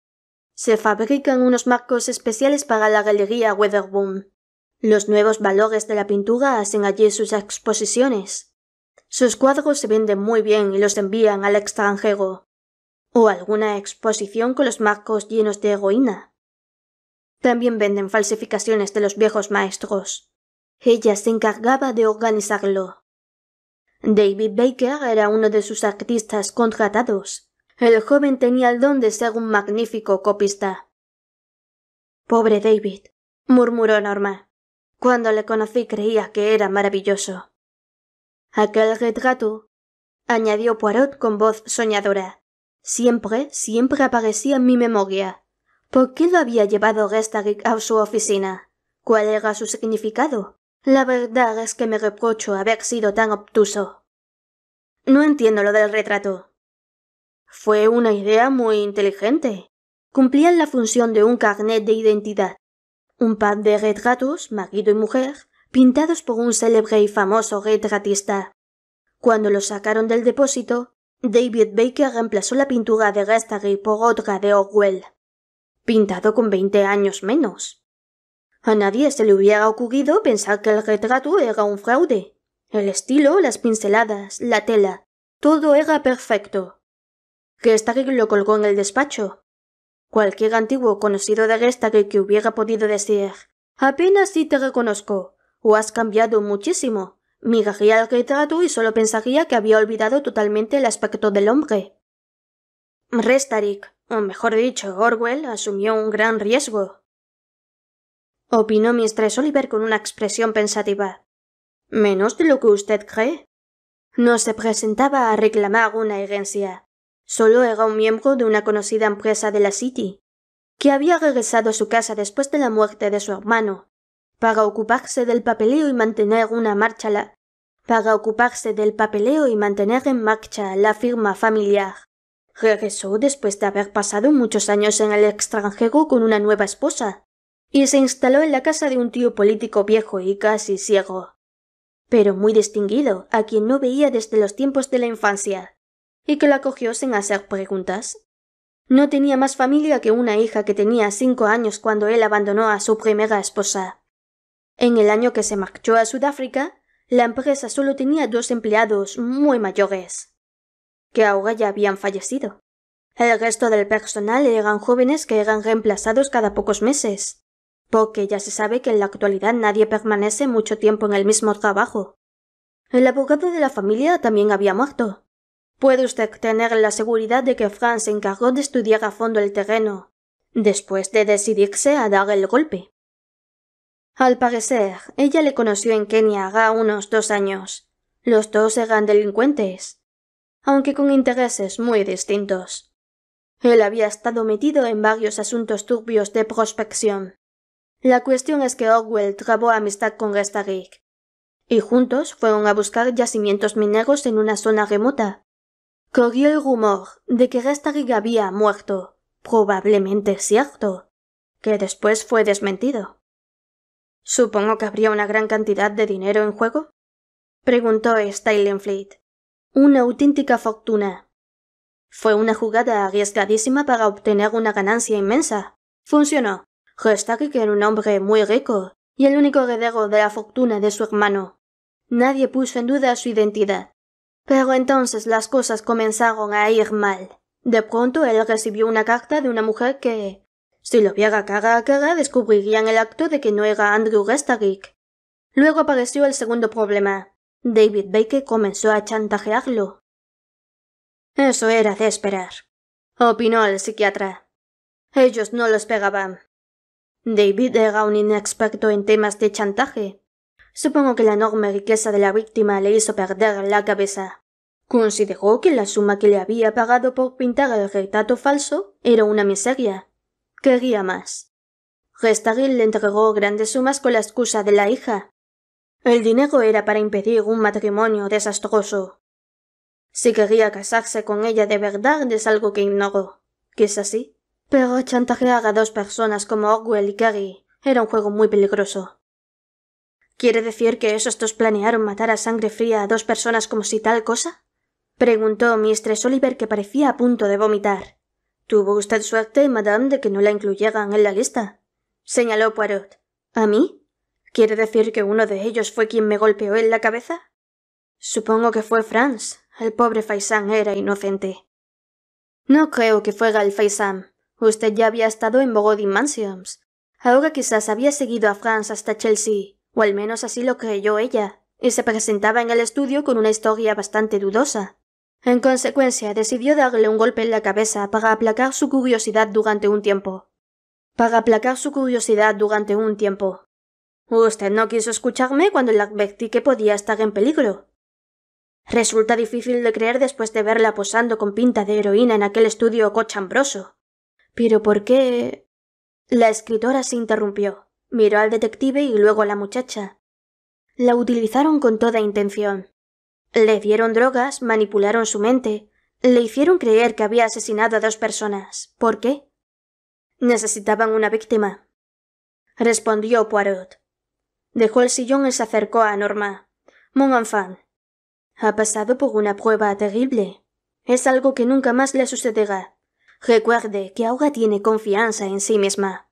Se fabrican unos marcos especiales para la galería Weatherboom. Los nuevos valores de la pintura hacen allí sus exposiciones. Sus cuadros se venden muy bien y los envían al extranjero. O alguna exposición con los marcos llenos de heroína. También venden falsificaciones de los viejos maestros. Ella se encargaba de organizarlo. David Baker era uno de sus artistas contratados. El joven tenía el don de ser un magnífico copista. Pobre David, murmuró Norma. Cuando le conocí creía que era maravilloso. Aquel retrato, añadió Poirot con voz soñadora. Siempre, siempre aparecía en mi memoria. ¿Por qué lo había llevado a su oficina? ¿Cuál era su significado? La verdad es que me reprocho haber sido tan obtuso. No entiendo lo del retrato, fue una idea muy inteligente. Cumplían la función de un carnet de identidad. Un par de retratos, marido y mujer, pintados por un célebre y famoso retratista. Cuando los sacaron del depósito, David Baker reemplazó la pintura de Gastary por otra de Orwell, pintado con veinte años menos. A nadie se le hubiera ocurrido pensar que el retrato era un fraude. El estilo, las pinceladas, la tela, todo era perfecto que que lo colgó en el despacho. Cualquier antiguo conocido de Gestag que hubiera podido decir, apenas si te reconozco, o has cambiado muchísimo, miraría el retrato y solo pensaría que había olvidado totalmente el aspecto del hombre. Restarik, o mejor dicho, Orwell, asumió un gran riesgo. Opinó Mistress Oliver con una expresión pensativa. Menos de lo que usted cree. No se presentaba a reclamar una herencia. Solo era un miembro de una conocida empresa de la City, que había regresado a su casa después de la muerte de su hermano, para ocuparse del papeleo y mantener una marcha la, para ocuparse del papeleo y mantener en marcha la firma familiar. Regresó después de haber pasado muchos años en el extranjero con una nueva esposa, y se instaló en la casa de un tío político viejo y casi ciego, pero muy distinguido, a quien no veía desde los tiempos de la infancia y que la cogió sin hacer preguntas. No tenía más familia que una hija que tenía cinco años cuando él abandonó a su primera esposa. En el año que se marchó a Sudáfrica, la empresa solo tenía dos empleados muy mayores, que ahora ya habían fallecido. El resto del personal eran jóvenes que eran reemplazados cada pocos meses, porque ya se sabe que en la actualidad nadie permanece mucho tiempo en el mismo trabajo. El abogado de la familia también había muerto, Puede usted tener la seguridad de que Franz se encargó de estudiar a fondo el terreno, después de decidirse a dar el golpe. Al parecer, ella le conoció en Kenia hace unos dos años. Los dos eran delincuentes, aunque con intereses muy distintos. Él había estado metido en varios asuntos turbios de prospección. La cuestión es que Orwell trabó amistad con Restarik, y juntos fueron a buscar yacimientos mineros en una zona remota, corrió el rumor de que Restagig había muerto, probablemente cierto, que después fue desmentido. Supongo que habría una gran cantidad de dinero en juego, preguntó Stylenfleet. Una auténtica fortuna. Fue una jugada arriesgadísima para obtener una ganancia inmensa. Funcionó. Restagig era un hombre muy rico y el único heredero de la fortuna de su hermano. Nadie puso en duda su identidad. Pero entonces las cosas comenzaron a ir mal. De pronto él recibió una carta de una mujer que, si lo viera cara a cara, descubriría en el acto de que no era Andrew Restarick. Luego apareció el segundo problema. David Baker comenzó a chantajearlo. Eso era de esperar, opinó el psiquiatra. Ellos no lo esperaban. David era un inexperto en temas de chantaje, Supongo que la enorme riqueza de la víctima le hizo perder la cabeza. Consideró que la suma que le había pagado por pintar el retrato falso era una miseria. Quería más. Restaril le entregó grandes sumas con la excusa de la hija. El dinero era para impedir un matrimonio desastroso. Si quería casarse con ella de verdad es algo que ignoró. ¿Es así? Pero chantajear a dos personas como Orwell y Carrie era un juego muy peligroso. ¿Quiere decir que esos dos planearon matar a sangre fría a dos personas como si tal cosa? preguntó Mistress Oliver, que parecía a punto de vomitar. Tuvo usted suerte, madame, de que no la incluyeran en la lista, señaló Poirot. ¿A mí? ¿Quiere decir que uno de ellos fue quien me golpeó en la cabeza? Supongo que fue Franz. El pobre Faisan era inocente. No creo que fuera el Faisan. Usted ya había estado en Bogodin Mansions. Ahora quizás había seguido a Franz hasta Chelsea o al menos así lo creyó ella, y se presentaba en el estudio con una historia bastante dudosa. En consecuencia, decidió darle un golpe en la cabeza para aplacar su curiosidad durante un tiempo. Para aplacar su curiosidad durante un tiempo. Usted no quiso escucharme cuando le advertí que podía estar en peligro. Resulta difícil de creer después de verla posando con pinta de heroína en aquel estudio cochambroso. Pero ¿por qué? La escritora se interrumpió. Miró al detective y luego a la muchacha. La utilizaron con toda intención. Le dieron drogas, manipularon su mente, le hicieron creer que había asesinado a dos personas. ¿Por qué? Necesitaban una víctima. Respondió Poirot. Dejó el sillón y se acercó a Norma. Mon enfant. Ha pasado por una prueba terrible. Es algo que nunca más le sucederá. Recuerde que ahora tiene confianza en sí misma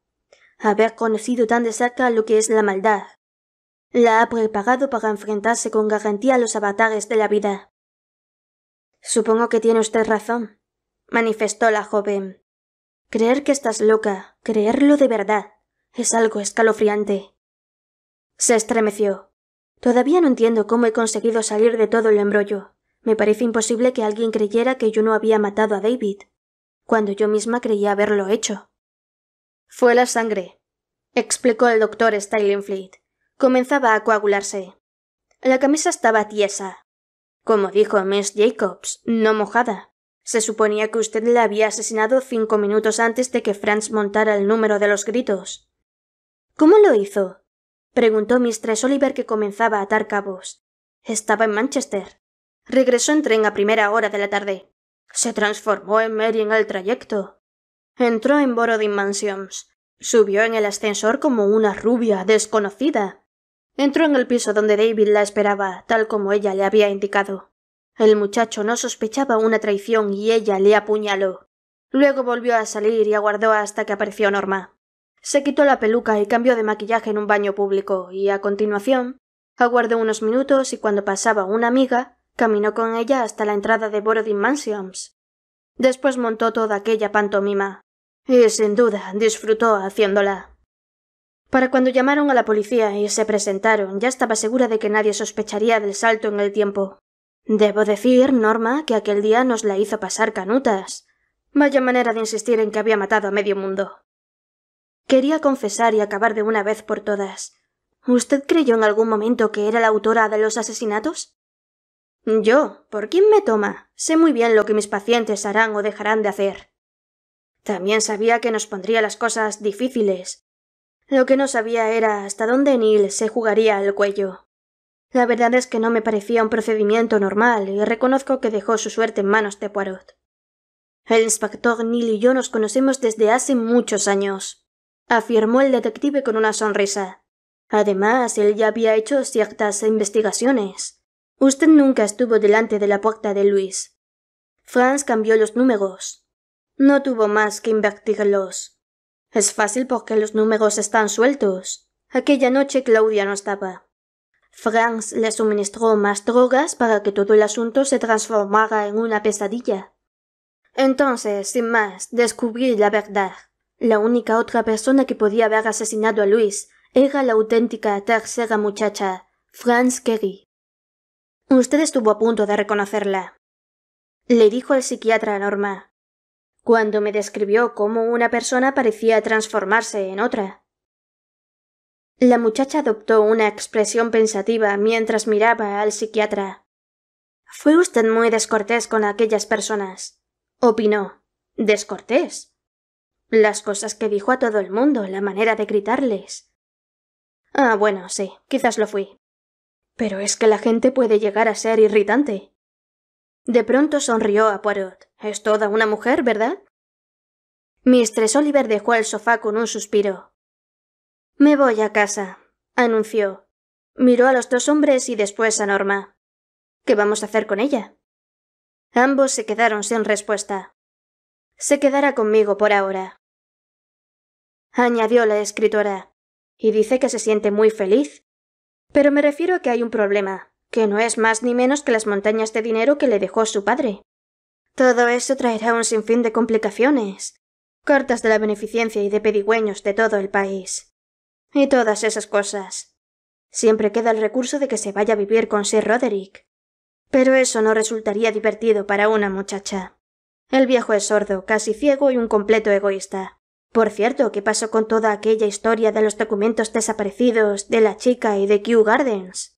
haber conocido tan de cerca lo que es la maldad. La ha preparado para enfrentarse con garantía a los avatares de la vida. Supongo que tiene usted razón, manifestó la joven. Creer que estás loca, creerlo de verdad, es algo escalofriante. Se estremeció. Todavía no entiendo cómo he conseguido salir de todo el embrollo. Me parece imposible que alguien creyera que yo no había matado a David, cuando yo misma creía haberlo hecho. Fue la sangre, explicó el doctor Stalinfleet. Comenzaba a coagularse. La camisa estaba tiesa. Como dijo Miss Jacobs, no mojada. Se suponía que usted la había asesinado cinco minutos antes de que Franz montara el número de los gritos. ¿Cómo lo hizo? preguntó Mistress Oliver que comenzaba a atar cabos. Estaba en Manchester. Regresó en tren a primera hora de la tarde. Se transformó en Mary en el trayecto. Entró en Borodin Mansions. Subió en el ascensor como una rubia desconocida. Entró en el piso donde David la esperaba, tal como ella le había indicado. El muchacho no sospechaba una traición y ella le apuñaló. Luego volvió a salir y aguardó hasta que apareció Norma. Se quitó la peluca y cambió de maquillaje en un baño público y a continuación aguardó unos minutos y cuando pasaba una amiga caminó con ella hasta la entrada de Borodin Mansions. Después montó toda aquella pantomima, y sin duda disfrutó haciéndola. Para cuando llamaron a la policía y se presentaron, ya estaba segura de que nadie sospecharía del salto en el tiempo. Debo decir, Norma, que aquel día nos la hizo pasar canutas. Vaya manera de insistir en que había matado a medio mundo. Quería confesar y acabar de una vez por todas. ¿Usted creyó en algún momento que era la autora de los asesinatos? Yo, ¿por quién me toma? Sé muy bien lo que mis pacientes harán o dejarán de hacer. También sabía que nos pondría las cosas difíciles. Lo que no sabía era hasta dónde Neil se jugaría el cuello. La verdad es que no me parecía un procedimiento normal y reconozco que dejó su suerte en manos de Poirot. El inspector Neil y yo nos conocemos desde hace muchos años, afirmó el detective con una sonrisa. Además, él ya había hecho ciertas investigaciones. Usted nunca estuvo delante de la puerta de Luis. Franz cambió los números. No tuvo más que invertirlos. Es fácil porque los números están sueltos. Aquella noche Claudia no estaba. Franz le suministró más drogas para que todo el asunto se transformara en una pesadilla. Entonces, sin más, descubrí la verdad. La única otra persona que podía haber asesinado a Luis era la auténtica tercera muchacha, Franz Kerry. Usted estuvo a punto de reconocerla. Le dijo el psiquiatra a Norma cuando me describió cómo una persona parecía transformarse en otra. La muchacha adoptó una expresión pensativa mientras miraba al psiquiatra. Fue usted muy descortés con aquellas personas, opinó. ¿Descortés? Las cosas que dijo a todo el mundo, la manera de gritarles. Ah, bueno, sí, quizás lo fui. Pero es que la gente puede llegar a ser irritante. De pronto sonrió a Poirot. Es toda una mujer, ¿verdad? Mistress Oliver dejó el sofá con un suspiro. Me voy a casa, anunció. Miró a los dos hombres y después a Norma. ¿Qué vamos a hacer con ella? Ambos se quedaron sin respuesta. Se quedará conmigo por ahora. Añadió la escritora. Y dice que se siente muy feliz. Pero me refiero a que hay un problema que no es más ni menos que las montañas de dinero que le dejó su padre. Todo eso traerá un sinfín de complicaciones, cartas de la beneficencia y de pedigüeños de todo el país. Y todas esas cosas. Siempre queda el recurso de que se vaya a vivir con Sir Roderick. Pero eso no resultaría divertido para una muchacha. El viejo es sordo, casi ciego y un completo egoísta. Por cierto, ¿qué pasó con toda aquella historia de los documentos desaparecidos de la chica y de Kew Gardens?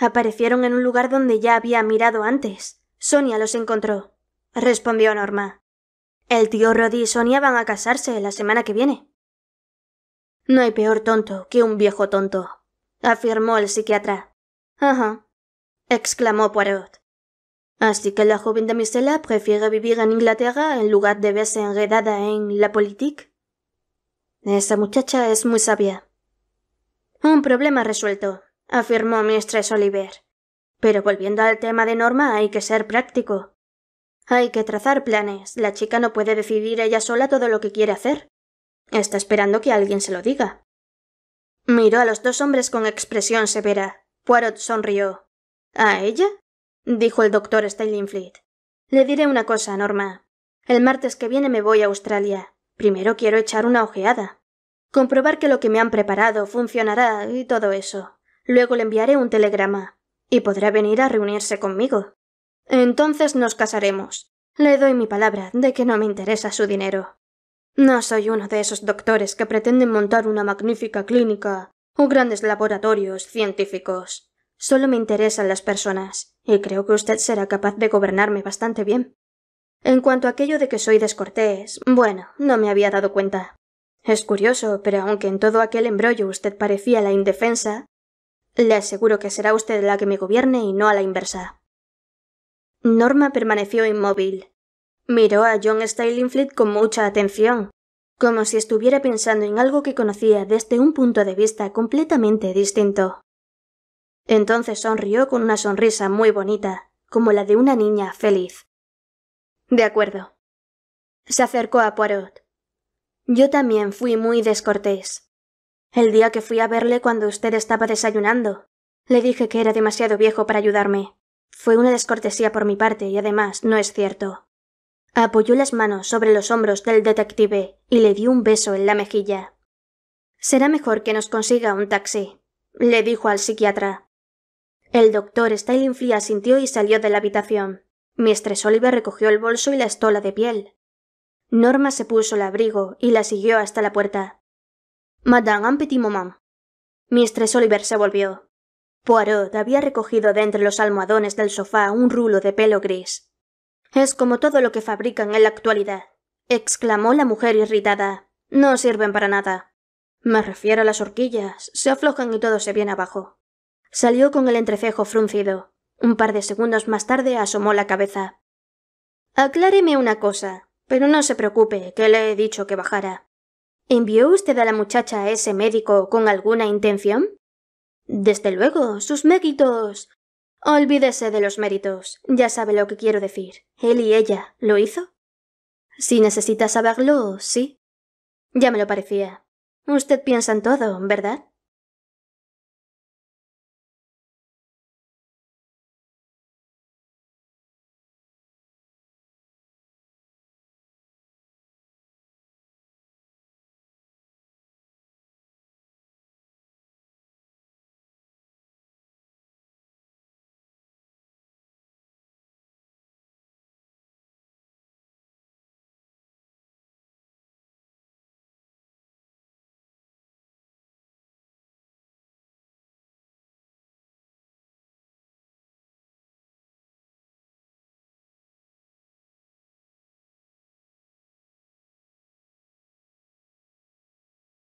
Aparecieron en un lugar donde ya había mirado antes. Sonia los encontró. Respondió Norma. El tío Roddy y Sonia van a casarse la semana que viene. No hay peor tonto que un viejo tonto, afirmó el psiquiatra. Ajá, exclamó Poirot. Así que la joven damisela prefiere vivir en Inglaterra en lugar de verse enredada en la politique?» Esa muchacha es muy sabia. Un problema resuelto, afirmó Mistress Oliver. Pero volviendo al tema de Norma, hay que ser práctico. Hay que trazar planes. La chica no puede decidir ella sola todo lo que quiere hacer. Está esperando que alguien se lo diga. Miró a los dos hombres con expresión severa. Poirot sonrió. ¿A ella? dijo el doctor Stalingfleet. Le diré una cosa, Norma. El martes que viene me voy a Australia. Primero quiero echar una ojeada. Comprobar que lo que me han preparado funcionará y todo eso. Luego le enviaré un telegrama. Y podrá venir a reunirse conmigo. Entonces nos casaremos. Le doy mi palabra de que no me interesa su dinero. No soy uno de esos doctores que pretenden montar una magnífica clínica o grandes laboratorios científicos. Solo me interesan las personas, y creo que usted será capaz de gobernarme bastante bien. En cuanto a aquello de que soy descortés, bueno, no me había dado cuenta. Es curioso, pero aunque en todo aquel embrollo usted parecía la indefensa, le aseguro que será usted la que me gobierne y no a la inversa. Norma permaneció inmóvil. Miró a John Stylingfleet con mucha atención, como si estuviera pensando en algo que conocía desde un punto de vista completamente distinto. Entonces sonrió con una sonrisa muy bonita, como la de una niña feliz. De acuerdo. Se acercó a Poirot. Yo también fui muy descortés. El día que fui a verle cuando usted estaba desayunando. Le dije que era demasiado viejo para ayudarme. Fue una descortesía por mi parte y además no es cierto. Apoyó las manos sobre los hombros del detective y le dio un beso en la mejilla. Será mejor que nos consiga un taxi, le dijo al psiquiatra. El doctor fría sintió y salió de la habitación. Mistress Oliver recogió el bolso y la estola de piel. Norma se puso el abrigo y la siguió hasta la puerta. Madame Petit Moment. Mistress Oliver se volvió. Poirot había recogido de entre los almohadones del sofá un rulo de pelo gris. Es como todo lo que fabrican en la actualidad, exclamó la mujer irritada. No sirven para nada. Me refiero a las horquillas, se aflojan y todo se viene abajo. Salió con el entrecejo fruncido. Un par de segundos más tarde asomó la cabeza. Acláreme una cosa, pero no se preocupe, que le he dicho que bajara. ¿Envió usted a la muchacha a ese médico con alguna intención? Desde luego, sus méritos. Olvídese de los méritos. Ya sabe lo que quiero decir. Él y ella, ¿lo hizo? Si necesita saberlo, sí. Ya me lo parecía. Usted piensa en todo, ¿verdad?